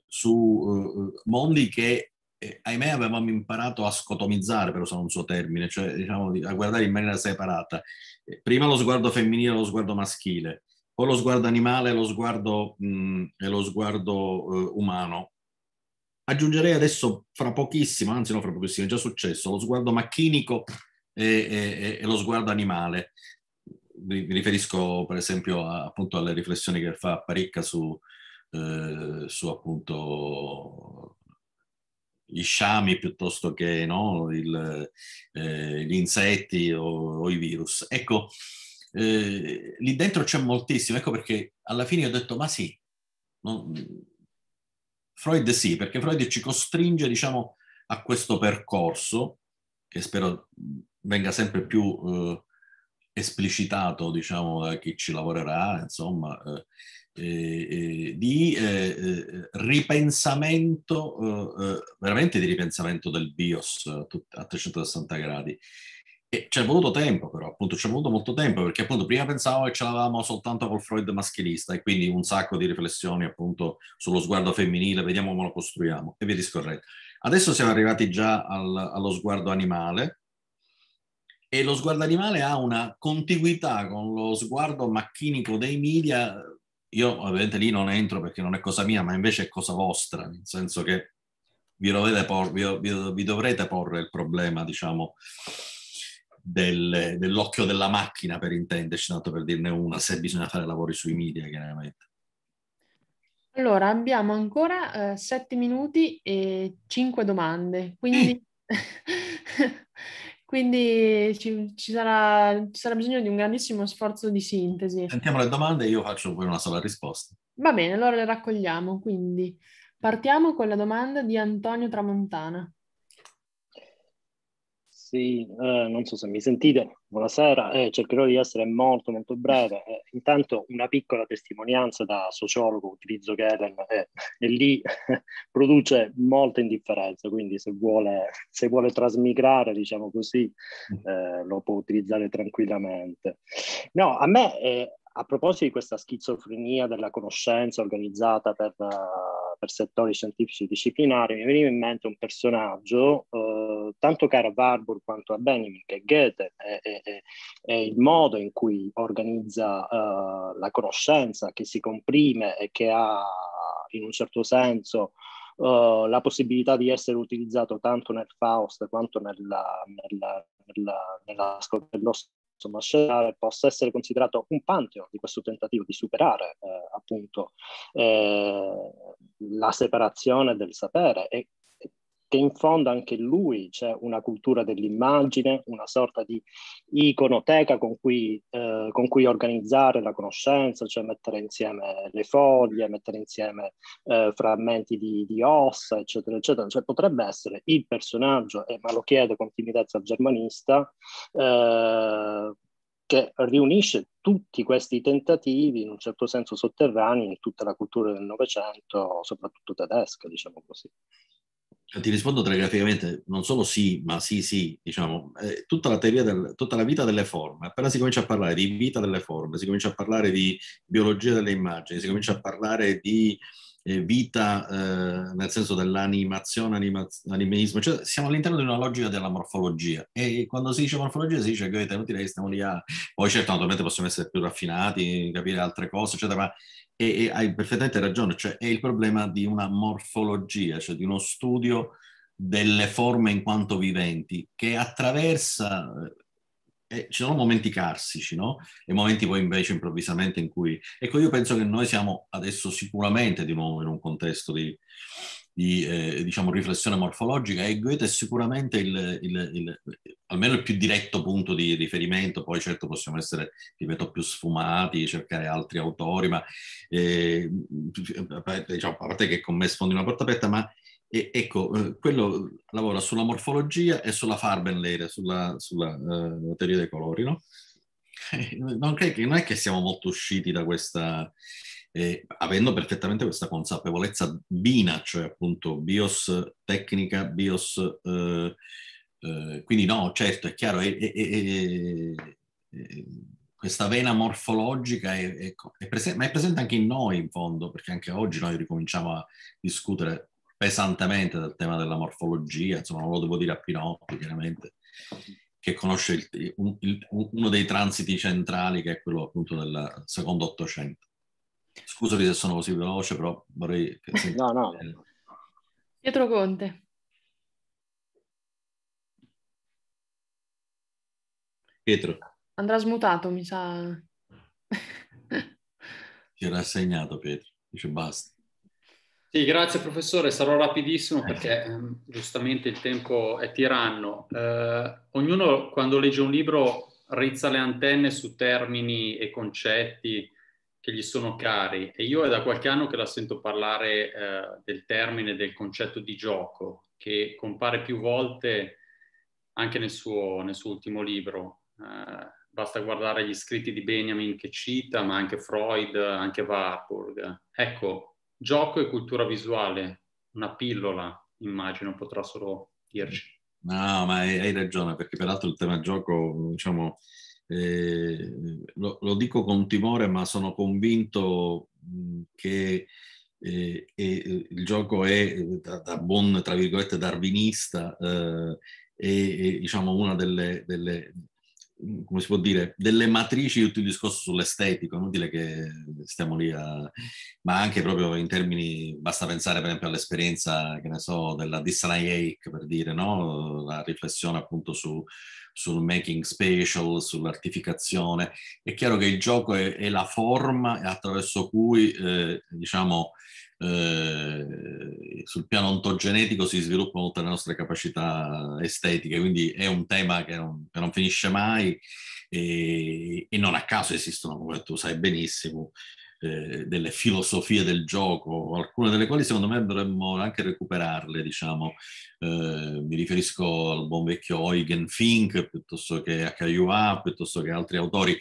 su mondi che eh, ahimè avevamo imparato a scotomizzare, per usare un suo termine, cioè diciamo, a guardare in maniera separata. Eh, prima lo sguardo femminile e lo sguardo maschile, poi lo sguardo animale e lo sguardo, mh, e lo sguardo eh, umano. Aggiungerei adesso, fra pochissimo, anzi no, fra pochissimo, è già successo, lo sguardo macchinico e, e, e lo sguardo animale mi riferisco per esempio a, appunto alle riflessioni che fa Paricca su, eh, su appunto gli sciami piuttosto che no, il, eh, gli insetti o, o, i virus. Ecco, eh, lì dentro c'è moltissimo, ecco perché alla fine ho detto ma sì, no, Freud sì, perché Freud ci costringe diciamo a questo percorso che spero venga sempre più eh, esplicitato diciamo da chi ci lavorerà, insomma, eh, eh, di eh, eh ripensamento, eh, eh, veramente di ripensamento del BIOS a 360 gradi. E ci è voluto tempo però, appunto, ci è voluto molto tempo perché appunto prima pensavo che ce l'avevamo soltanto col Freud maschilista e quindi un sacco di riflessioni appunto sullo sguardo femminile, vediamo come lo costruiamo e via discorrendo. Adesso siamo arrivati già al, allo sguardo animale, e lo sguardo animale ha una contiguità con lo sguardo macchinico dei media io ovviamente lì non entro perché non è cosa mia, ma invece è cosa vostra, nel senso che vi, por, vi, vi, vi dovrete porre il problema, diciamo, del, dell'occhio della macchina, per intenderci, tanto per dirne una, se bisogna fare lavori sui media, chiaramente. Allora, abbiamo ancora eh, 7 minuti e cinque domande, quindi (clears throat) (laughs) Quindi ci, ci, sarà, ci, sarà, bisogno di un grandissimo sforzo di sintesi. Sentiamo le domande e io faccio poi una sola risposta. Va bene, allora le raccogliamo. Quindi partiamo con la domanda di Antonio Tramontana. Sì, eh, non so se mi sentite, buonasera, eh, cercherò di essere molto molto breve. Eh, intanto una piccola testimonianza da sociologo, utilizzo Keren eh, e lì (laughs) produce molta indifferenza, quindi se vuole, se vuole trasmigrare, diciamo così, mm. eh, lo può utilizzare tranquillamente. No, a me, eh, a proposito di questa schizofrenia della conoscenza organizzata per... Uh, per settori scientifici disciplinari, mi veniva in mente un personaggio eh, tanto caro a Warburg quanto a Benjamin, che è Goethe, e, il modo in cui organizza eh, la conoscenza, che si comprime e che ha in un certo senso Uh, la possibilità di essere utilizzato tanto nel Faust quanto nella, nella, nella, nella, nella insomma, Share possa essere considerato un pantheon di questo tentativo di superare eh, appunto eh, la separazione del sapere e che in fondo anche lui c'è una cultura dell'immagine, una sorta di iconoteca con cui, eh, con cui organizzare la conoscenza, cioè mettere insieme le foglie, mettere insieme eh, frammenti di, di, ossa, eccetera, eccetera. Cioè potrebbe essere il personaggio, eh, ma lo chiedo con timidezza al germanista, eh, che riunisce tutti questi tentativi, in un certo senso sotterranei, in tutta la cultura del Novecento, soprattutto tedesca, diciamo così. Ti rispondo telegraficamente, non solo sì, ma sì, sì, diciamo, eh, tutta la teoria, del, tutta la vita delle forme, appena si comincia a parlare di vita delle forme, si comincia a parlare di biologia delle immagini, si comincia a parlare di eh, vita eh, nel senso dell'animazione, animaz- animismo, cioè siamo all'interno di una logica della morfologia e quando si dice morfologia si dice che è inutile che stiamo lì a... Poi certo naturalmente possiamo essere più raffinati, capire altre cose, eccetera, ma e, e hai perfettamente ragione, cioè è il problema di una morfologia, cioè di uno studio delle forme in quanto viventi che attraversa eh, eh, ci sono momenti carsici, no? E momenti poi invece improvvisamente in cui... Ecco, io penso che noi siamo adesso sicuramente di nuovo in un contesto di, di eh, diciamo, riflessione morfologica e Goethe è sicuramente il, il, il, almeno il più diretto punto di riferimento, poi certo possiamo essere, ripeto, più sfumati, cercare altri autori, ma eh, diciamo, a parte che con me sfondi una porta aperta, ma e, ecco, eh, quello lavora sulla morfologia e sulla Farbenlehre, sulla, sulla uh, teoria dei colori, no? (laughs) Non che, non è che siamo molto usciti da questa, eh, avendo perfettamente questa consapevolezza bina, cioè appunto bios tecnica, bios... Eh, eh, quindi no, certo, è chiaro, è, è, è, questa vena morfologica è, presente, ma è presente anche in noi in fondo, perché anche oggi noi ricominciamo a discutere pesantemente del tema della morfologia, insomma non lo devo dire a Pinocchio chiaramente, che conosce il, un, il, uno dei transiti centrali che è quello appunto del secondo Ottocento. Scusami se sono così veloce, però vorrei... (laughs) no, no. Eh. Pietro Conte. Pietro. Andrà smutato, mi sa. Ti (laughs) era assegnato Pietro, dice basta. Sì, grazie professore, sarò rapidissimo eh. perché eh. giustamente il tempo è tiranno. Eh, ognuno quando legge un libro rizza le antenne su termini e concetti, che gli sono cari e io è da qualche anno che la sento parlare eh, del termine, del concetto di gioco, che compare più volte anche nel suo, nel suo ultimo libro. Eh, basta guardare gli scritti di Benjamin che cita, ma anche Freud, anche Warburg. Ecco, gioco e cultura visuale, una pillola, immagino, potrà solo dirci. No, ma hai ragione, perché peraltro il tema gioco, diciamo, Ehm, lo, lo, dico con timore, ma sono convinto che eh, eh, il gioco è eh, da, da, buon, tra virgolette, darwinista, eh, è, è, diciamo una delle, delle come si può dire, delle matrici di tutto il discorso sull'estetico, non dire che stiamo lì a... ma anche proprio in termini, basta pensare per esempio all'esperienza, che ne so, della Disney Ake, per dire, no? La riflessione appunto su, sul making special, sull'artificazione. È chiaro che il gioco è, è la forma attraverso cui, eh, diciamo, eh, sul piano ontogenetico si sviluppano tutte le nostre capacità estetiche, quindi è un tema che non, che non finisce mai e, e, non a caso esistono, come tu sai benissimo, eh, delle filosofie del gioco, alcune delle quali secondo me dovremmo anche recuperarle, diciamo. Eh, mi riferisco al buon vecchio Eugen Fink, piuttosto che a HUA, piuttosto che altri autori.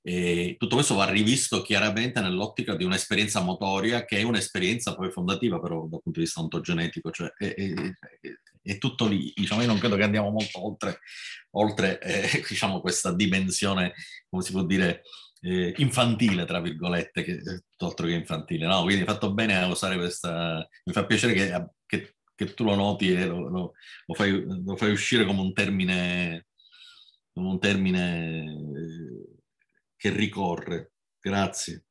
E tutto questo va rivisto chiaramente nell'ottica di un'esperienza motoria che è un'esperienza poi fondativa però dal punto di vista ontogenetico, cioè è, è, è tutto lì, diciamo, io non credo che andiamo molto oltre, oltre eh, (laughs) diciamo, questa dimensione, come si può dire, eh, infantile, tra virgolette, che è eh, altro che infantile, no? Quindi hai fatto bene a usare questa... Mi fa piacere che, che, che tu lo noti e lo, lo, lo, fai, lo, fai, uscire come un termine, come un termine eh, che ricorre. Grazie.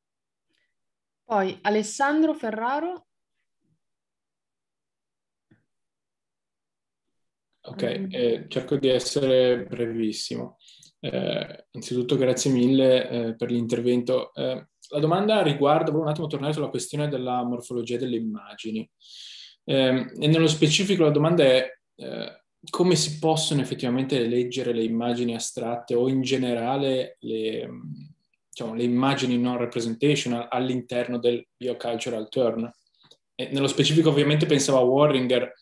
Poi Alessandro Ferraro. Ok, eh, cerco di essere brevissimo. Eh, innanzitutto grazie mille eh, per l'intervento. Eh, la domanda riguarda, volevo un attimo tornare sulla questione della morfologia delle immagini. Ehm, e nello specifico la domanda è eh, come si possono effettivamente leggere le immagini astratte o in generale le, diciamo, le immagini non representational all'interno del biocultural turn. E nello specifico ovviamente pensavo a Warringer,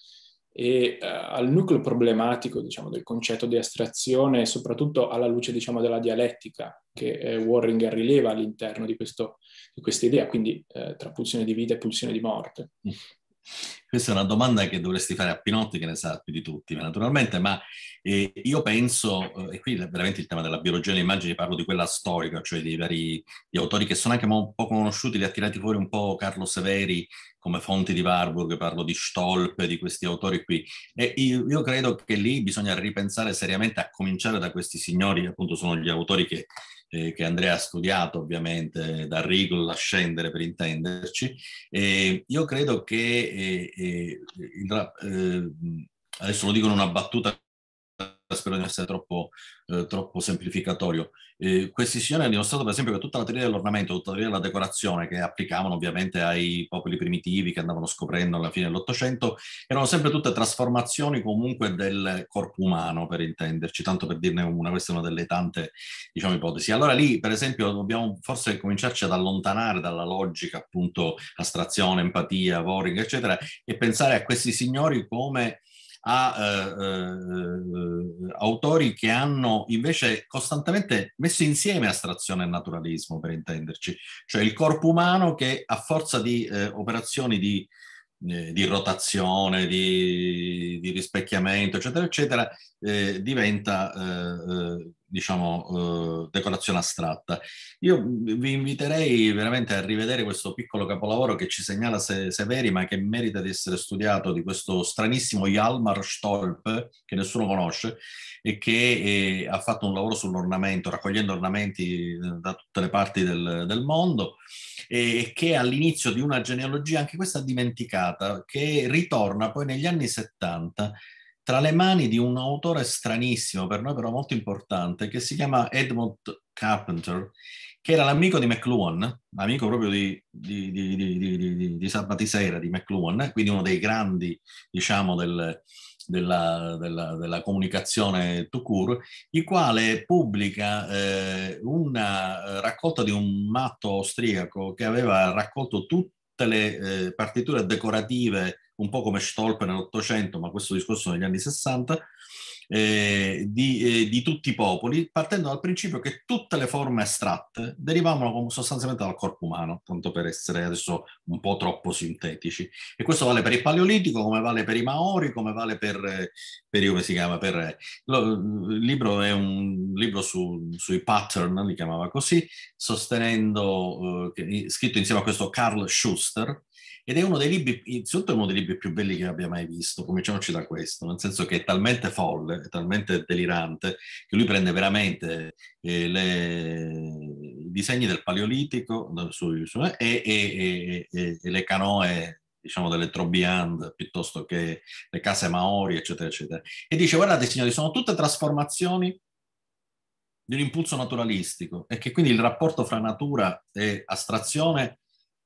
e eh, al nucleo problematico diciamo, del concetto di astrazione, soprattutto alla luce diciamo, della dialettica che eh, Warringer rileva all'interno di, questo, di questa idea, quindi eh, tra pulsione di vita e pulsione di morte. Mm. Questa è una domanda che dovresti fare a Pinotti, che ne sa più di tutti, naturalmente, ma eh, io penso, eh, e qui è veramente il tema della biologia delle immagini, parlo di quella storica, cioè dei vari autori che sono anche un po' conosciuti, li ha tirati fuori un po' Carlo Severi come fonti di Warburg, parlo di Stolpe, di questi autori qui. E io, io credo che lì bisogna ripensare seriamente a cominciare da questi signori, appunto sono gli autori che eh, che Andrea ha studiato ovviamente da Rigol a scendere per intenderci, eh, io credo che eh, e, il eh, adesso lo dicono una battuta spero di non essere troppo, eh, troppo semplificatorio. Eh, questi signori hanno dimostrato per esempio che tutta la teoria dell'ornamento, tutta la teoria della decorazione che applicavano ovviamente ai popoli primitivi che andavano scoprendo alla fine dell'Ottocento, erano sempre tutte trasformazioni comunque del corpo umano, per intenderci, tanto per dirne una, questa è una delle tante diciamo, ipotesi. Allora lì, per esempio, dobbiamo forse cominciarci ad allontanare dalla logica, appunto, astrazione, empatia, voring, eccetera, e pensare a questi signori come a eh, eh, eh, autori che hanno invece costantemente messo insieme astrazione e naturalismo, per intenderci, cioè il corpo umano che a forza di eh, operazioni di eh, di rotazione, di, di, rispecchiamento, eccetera, eccetera, eh, diventa, eh, eh diciamo, eh, decorazione astratta. Io vi inviterei veramente a rivedere questo piccolo capolavoro che ci segnala se, Severi, ma che merita di essere studiato, di questo stranissimo Jalmar Stolp, che nessuno conosce, e che ha fatto un lavoro sull'ornamento, raccogliendo ornamenti da tutte le parti del, del mondo e che all'inizio di una genealogia, anche questa dimenticata, che ritorna poi negli anni 70 tra le mani di un autore stranissimo, per noi però molto importante, che si chiama Edmund Carpenter, che era l'amico di McLuhan, amico proprio di, di, di, di, di Sabatisera, di McLuhan, quindi uno dei grandi, diciamo, del, della, della, della comunicazione to cure, il quale pubblica eh, una eh, raccolta di un matto austriaco che aveva raccolto tutte le eh, partiture decorative, un po' come Stolpe nell'Ottocento, ma questo discorso negli anni 60, eh, di, eh, di, tutti i popoli, partendo dal principio che tutte le forme astratte derivavano sostanzialmente dal corpo umano, tanto per essere adesso un po' troppo sintetici. E questo vale per il Paleolitico, come vale per i Maori, come vale per, per come si chiama, per, lo, il libro è un libro su, sui pattern, li chiamava così, sostenendo, eh, che, scritto insieme a questo Carl Schuster, ed è uno dei libri, innanzitutto è uno dei libri più belli che abbia mai visto, cominciamoci da questo, nel senso che è talmente folle, è talmente delirante, che lui prende veramente eh, le, i disegni del Paleolitico su, su, e, e, e, e le canoe diciamo delle Trobiand piuttosto che le case Maori, eccetera, eccetera. E dice, guardate signori, sono tutte trasformazioni di un impulso naturalistico e che quindi il rapporto fra natura e astrazione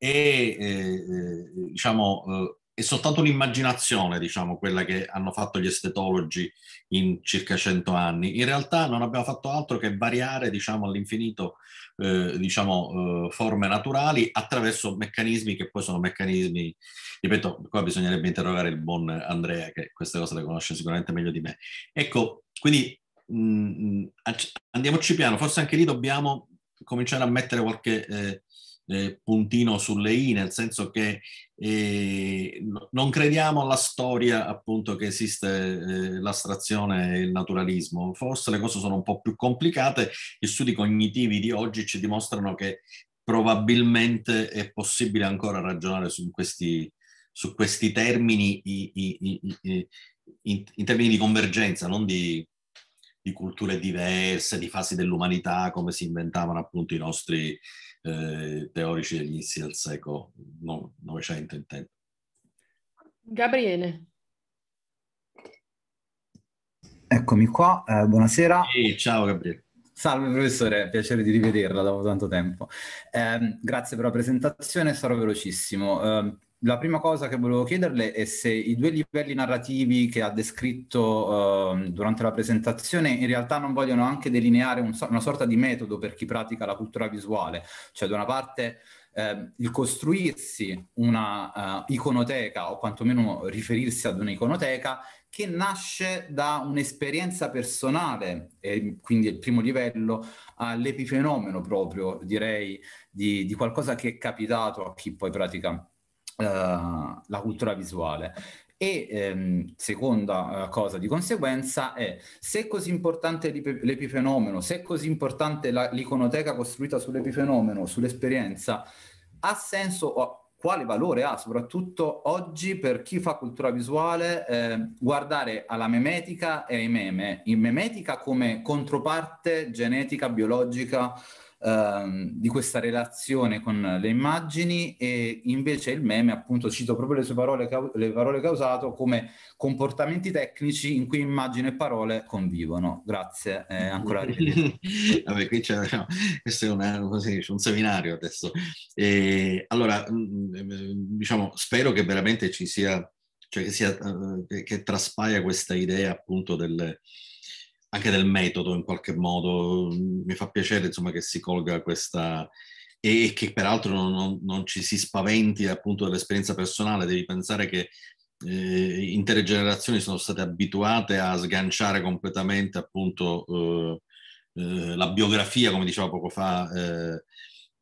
e eh, diciamo, eh, è soltanto un'immaginazione diciamo, quella che hanno fatto gli estetologi in circa 100 anni. In realtà non abbiamo fatto altro che variare diciamo, all'infinito eh, diciamo, eh, forme naturali attraverso meccanismi che poi sono meccanismi, ripeto, qua bisognerebbe interrogare il buon Andrea che queste cose le conosce sicuramente meglio di me. Ecco, quindi mh, mm, mm, andiamoci piano, forse anche lì dobbiamo cominciare a mettere qualche... Eh, eh, puntino sulle i, nel senso che eh, non crediamo alla storia appunto che esiste eh, l'astrazione e il naturalismo. Forse le cose sono un po' più complicate, gli studi cognitivi di oggi ci dimostrano che probabilmente è possibile ancora ragionare su questi, su questi termini i, i, i, in, in, termini di convergenza, non di, di culture diverse, di fasi dell'umanità, come si inventavano appunto i nostri eh, teorici degli inizi del secolo Novecento intendo. Gabriele. Eccomi qua, eh, buonasera. E ciao Gabriele. Salve professore, piacere di rivederla dopo tanto tempo. Eh, grazie per la presentazione, sarò velocissimo. Eh, la prima cosa che volevo chiederle è se i due livelli narrativi che ha descritto eh, durante la presentazione in realtà non vogliono anche delineare un, una sorta di metodo per chi pratica la cultura visuale, cioè da una parte eh, il costruirsi una uh, iconoteca o quantomeno riferirsi ad un'iconoteca che nasce da un'esperienza personale, e quindi il primo livello, all'epifenomeno proprio, direi, di, di qualcosa che è capitato a chi poi pratica eh, la cultura visuale. E ehm, seconda eh, cosa di conseguenza è se è così importante l'epifenomeno, se è così importante la, l'iconoteca costruita sull'epifenomeno, sull'esperienza, ha senso o quale valore ha soprattutto oggi per chi fa cultura visuale eh, guardare alla memetica e ai meme, in memetica come controparte genetica, biologica ehm, di questa relazione con le immagini e invece il meme, appunto, cito proprio le sue parole, le parole usato, come comportamenti tecnici in cui immagini e parole convivono. Grazie, eh, ancora (laughs) Vabbè, qui c'è, no, questo è una, così, un seminario adesso. E, allora, mm, mm, diciamo, spero che veramente ci sia, cioè che, sia, eh, che, che traspaia questa idea appunto del anche del metodo in qualche modo. Mm, mi fa piacere insomma, che si colga questa e che peraltro non, non ci si spaventi appunto dell'esperienza personale, devi pensare che eh, intere generazioni sono state abituate a sganciare completamente appunto eh, eh, la biografia, come diceva poco fa eh,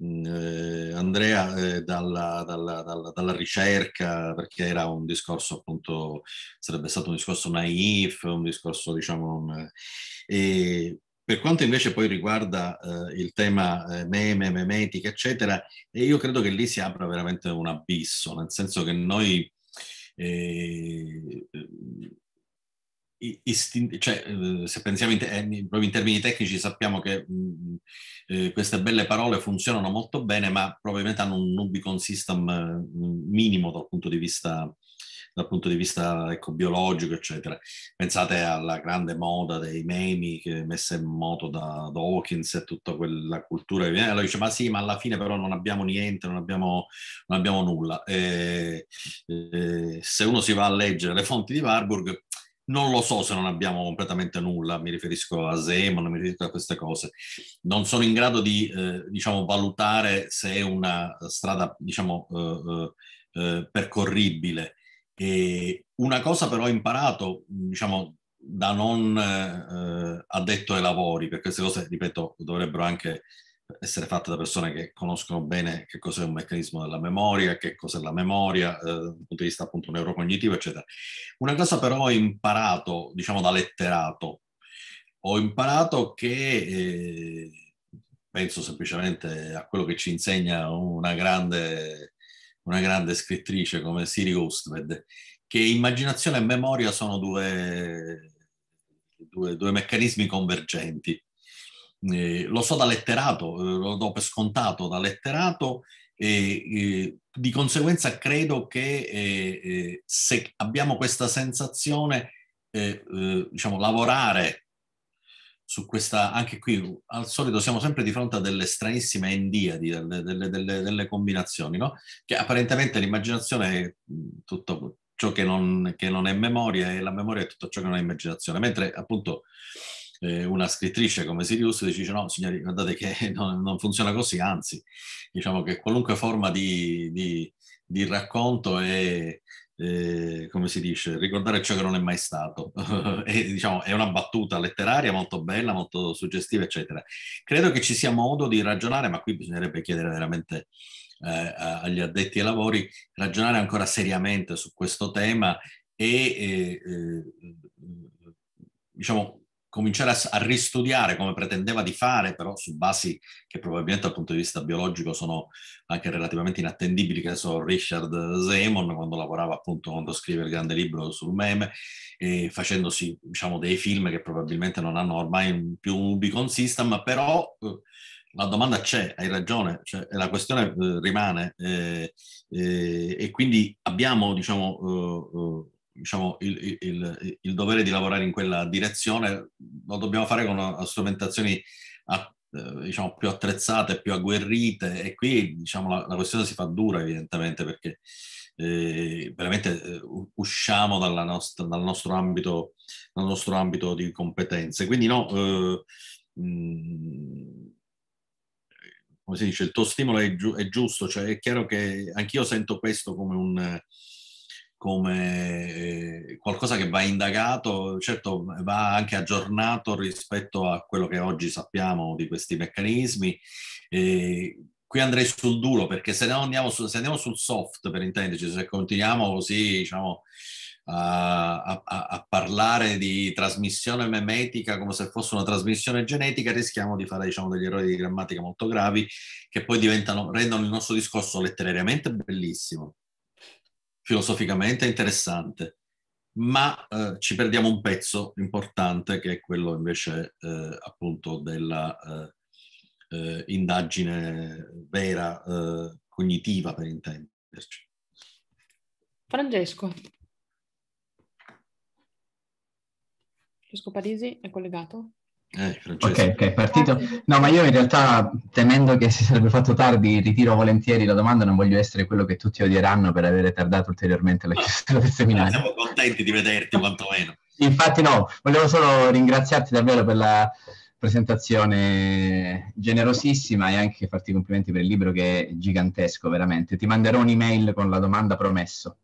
Mm, eh, Andrea eh, dalla, dalla, dalla, dalla, ricerca, perché era un discorso appunto, sarebbe stato un discorso naif, un discorso diciamo... Non, eh, per quanto invece poi riguarda eh, il tema eh, meme, memetica, eccetera, io credo che lì si apra veramente un abisso, nel senso che noi eh, cioè, eh, se pensiamo in, te- eh, in, termini tecnici sappiamo che mh, mm, mm, eh, queste belle parole funzionano molto bene, ma probabilmente hanno un, un system mm, minimo dal punto di vista dal punto di vista ecco, biologico, eccetera. Pensate alla grande moda dei memi che è messa in moto da, da Hawkins e tutta quella cultura che viene. Allora dice, ma sì, ma alla fine però non abbiamo niente, non abbiamo, non abbiamo nulla. E, eh, e, se uno si va a leggere le fonti di Warburg, non lo so se non abbiamo completamente nulla, mi riferisco a Zeman, mi riferisco a queste cose, non sono in grado di eh, diciamo, valutare se è una strada diciamo, eh, eh, eh percorribile. E una cosa però ho imparato diciamo, da non eh, eh, addetto ai lavori, perché queste cose, ripeto, dovrebbero anche essere fatta da persone che conoscono bene che cos'è un meccanismo della memoria, che cos'è la memoria, eh, dal punto di vista appunto neurocognitivo, eccetera. Una cosa però ho imparato, diciamo da letterato, ho imparato che, eh, penso semplicemente a quello che ci insegna una grande, una grande scrittrice come Siri Ustved, che immaginazione e memoria sono due, due, due meccanismi convergenti eh, lo so da letterato, eh, lo do per scontato da letterato e di conseguenza credo che eh, se abbiamo questa sensazione, diciamo, lavorare su questa, anche qui al solito siamo sempre di fronte a delle stranissime endiadi, delle, delle, delle, delle combinazioni, no? che apparentemente l'immaginazione è tutto ciò che non, che non, è memoria e la memoria è tutto ciò che non è immaginazione, mentre appunto eh, una scrittrice come Sirius dice no, signori, guardate che (laughs) non, non funziona così, anzi, diciamo che qualunque forma di, di, di racconto è, eh, come si dice, ricordare ciò che non è mai stato. (laughs) e, diciamo, è una battuta letteraria molto bella, molto suggestiva, eccetera. Credo che ci sia modo di ragionare, ma qui bisognerebbe chiedere veramente eh, agli addetti ai lavori, ragionare ancora seriamente su questo tema e eh, eh diciamo, cominciare a, a ristudiare come pretendeva di fare, però su basi che probabilmente dal punto di vista biologico sono anche relativamente inattendibili, che adesso Richard Zemon, quando lavorava appunto, quando scrive il grande libro sul meme, e facendosi diciamo, dei film che probabilmente non hanno ormai più un beacon system, però eh, la domanda c'è, hai ragione, cioè, la questione eh, rimane eh, eh, e quindi abbiamo diciamo, eh, eh diciamo, il, il, il, dovere di lavorare in quella direzione, lo dobbiamo fare con strumentazioni a, eh, diciamo, più attrezzate, più agguerrite e qui diciamo, la, la, questione si fa dura evidentemente perché eh, veramente eh, usciamo nostra, dal, nostro ambito, dal, nostro ambito, di competenze. Quindi no, eh, mh, come si dice, il tuo stimolo è, giu- è giusto, cioè è chiaro che anch'io sento questo come un come eh, qualcosa che va indagato, certo va anche aggiornato rispetto a quello che oggi sappiamo di questi meccanismi. Eh, qui andrei sul duro perché se, andiamo, su, se andiamo sul soft, per intenderci, se continuiamo così, diciamo, a, a, a, parlare di trasmissione memetica come se fosse una trasmissione genetica, rischiamo di fare diciamo, degli errori di grammatica molto gravi che poi rendono il nostro discorso letterariamente bellissimo, filosoficamente interessante, ma eh, ci perdiamo un pezzo importante che è quello invece eh, appunto della eh, eh indagine vera, eh, cognitiva per intenderci. Francesco. Francesco Parisi è collegato? Eh, ok, ok, partito. No, ma io in realtà temendo che si sarebbe fatto tardi, ritiro volentieri la domanda, non voglio essere quello che tutti odieranno per aver tardato ulteriormente la chiusura del seminario. Siamo contenti di vederti quantomeno. Infatti no, volevo solo ringraziarti davvero per la presentazione generosissima e anche farti complimenti per il libro che è gigantesco veramente. Ti manderò un'email con la domanda promesso.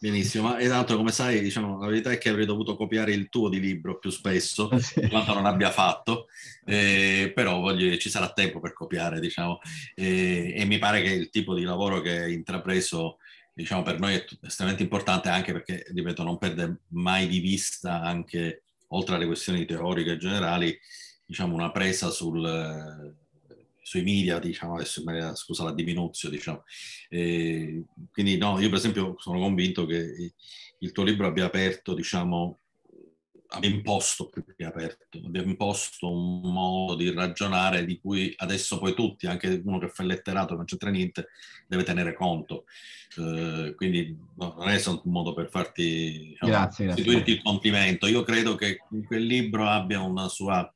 Benissimo, ma esatto, come sai, diciamo, la verità è che avrei dovuto copiare il tuo di libro più spesso, (laughs) sì. quanto non abbia fatto, eh, eh però voglio, ci sarà tempo per copiare, diciamo, eh, e mi pare che il tipo di lavoro che hai intrapreso, diciamo, per noi è estremamente importante anche perché, ripeto, non perde mai di vista anche, oltre alle questioni teoriche e generali, diciamo, una presa sul sui media, diciamo, adesso in maniera, scusa la diminuzione, diciamo. Eh, quindi no, io per esempio sono convinto che il tuo libro abbia aperto, diciamo, abbia imposto più che aperto, abbia imposto un modo di ragionare di cui adesso poi tutti, anche uno che fa il letterato non c'entra niente, deve tenere conto. Eh, quindi non è solo un modo per farti diciamo, grazie, grazie. il complimento. Io credo che quel libro abbia una sua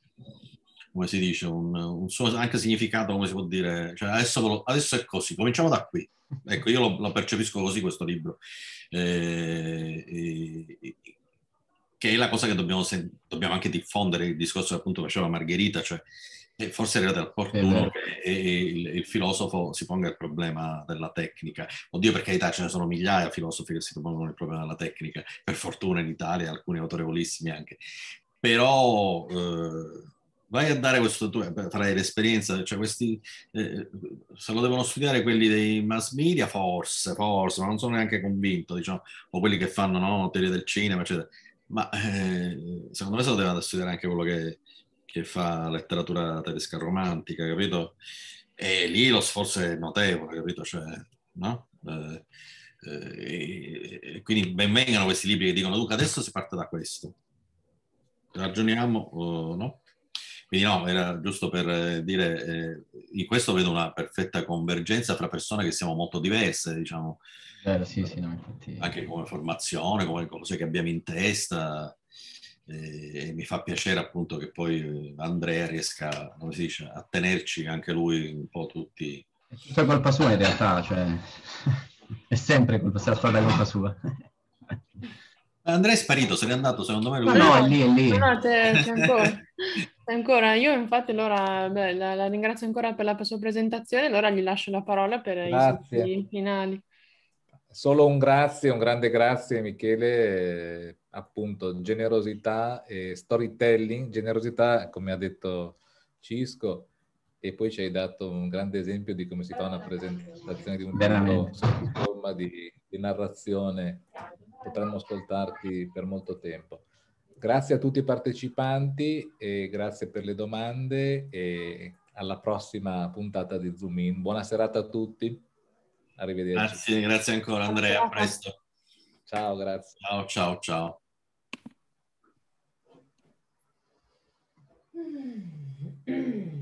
come si dice, un, un suo anche significato, come si può dire, cioè adesso, lo, adesso, è così, cominciamo da qui. Ecco, io lo, lo percepisco così questo libro, eh, eh, che è la cosa che dobbiamo, dobbiamo, anche diffondere, il discorso che appunto faceva Margherita, cioè eh, forse era opportuno che eh, eh, il, il, filosofo si ponga il problema della tecnica. Oddio, per carità, ce ne sono migliaia di filosofi che si pongono il problema della tecnica, per fortuna in Italia, alcuni autorevolissimi anche. Però eh, vai a dare questo tuo, eh, farai l'esperienza, cioè questi eh, se lo devono studiare quelli dei mass media, forse, forse, ma non sono neanche convinto, diciamo, o quelli che fanno no, teoria del cinema, eccetera. Ma eh, secondo me se lo devono studiare anche quello che, che fa letteratura tedesca romantica, capito? E lì lo sforzo è notevole, capito? Cioè, no? Eh, eh, quindi benvengano questi libri che dicono, Luca, adesso si parte da questo. Ragioniamo, uh, no? Quindi no, era giusto per eh, dire, eh, in questo vedo una perfetta convergenza fra persone che siamo molto diverse, diciamo. Bello, sì, sì, no, infatti... Anche come formazione, come cose che abbiamo in testa. Eh, e mi fa piacere appunto che poi eh, Andrea riesca, come si dice, a tenerci anche lui un po' tutti. È tutta colpa sua in realtà, cioè è sempre colpa, se è colpa sua. Andrea è sparito, se n'è andato secondo me lui. No, no, è lì, è lì. No, no, c'è (laughs) Ancora, io infatti allora beh, la, la, ringrazio ancora per la sua presentazione, allora gli lascio la parola per grazie. i finali. Solo un grazie, un grande grazie Michele, eh, appunto generosità e storytelling, generosità come ha detto Cisco e poi ci hai dato un grande esempio di come si fa una presentazione di un libro sotto forma di, di narrazione, potremmo ascoltarti per molto tempo. Grazie a tutti i partecipanti e grazie per le domande e alla prossima puntata di Zoom In. Buona serata a tutti. Arrivederci. Grazie, grazie ancora Andrea, a presto. Ciao, grazie. Ciao, ciao, ciao. Mm-hmm. (clears throat)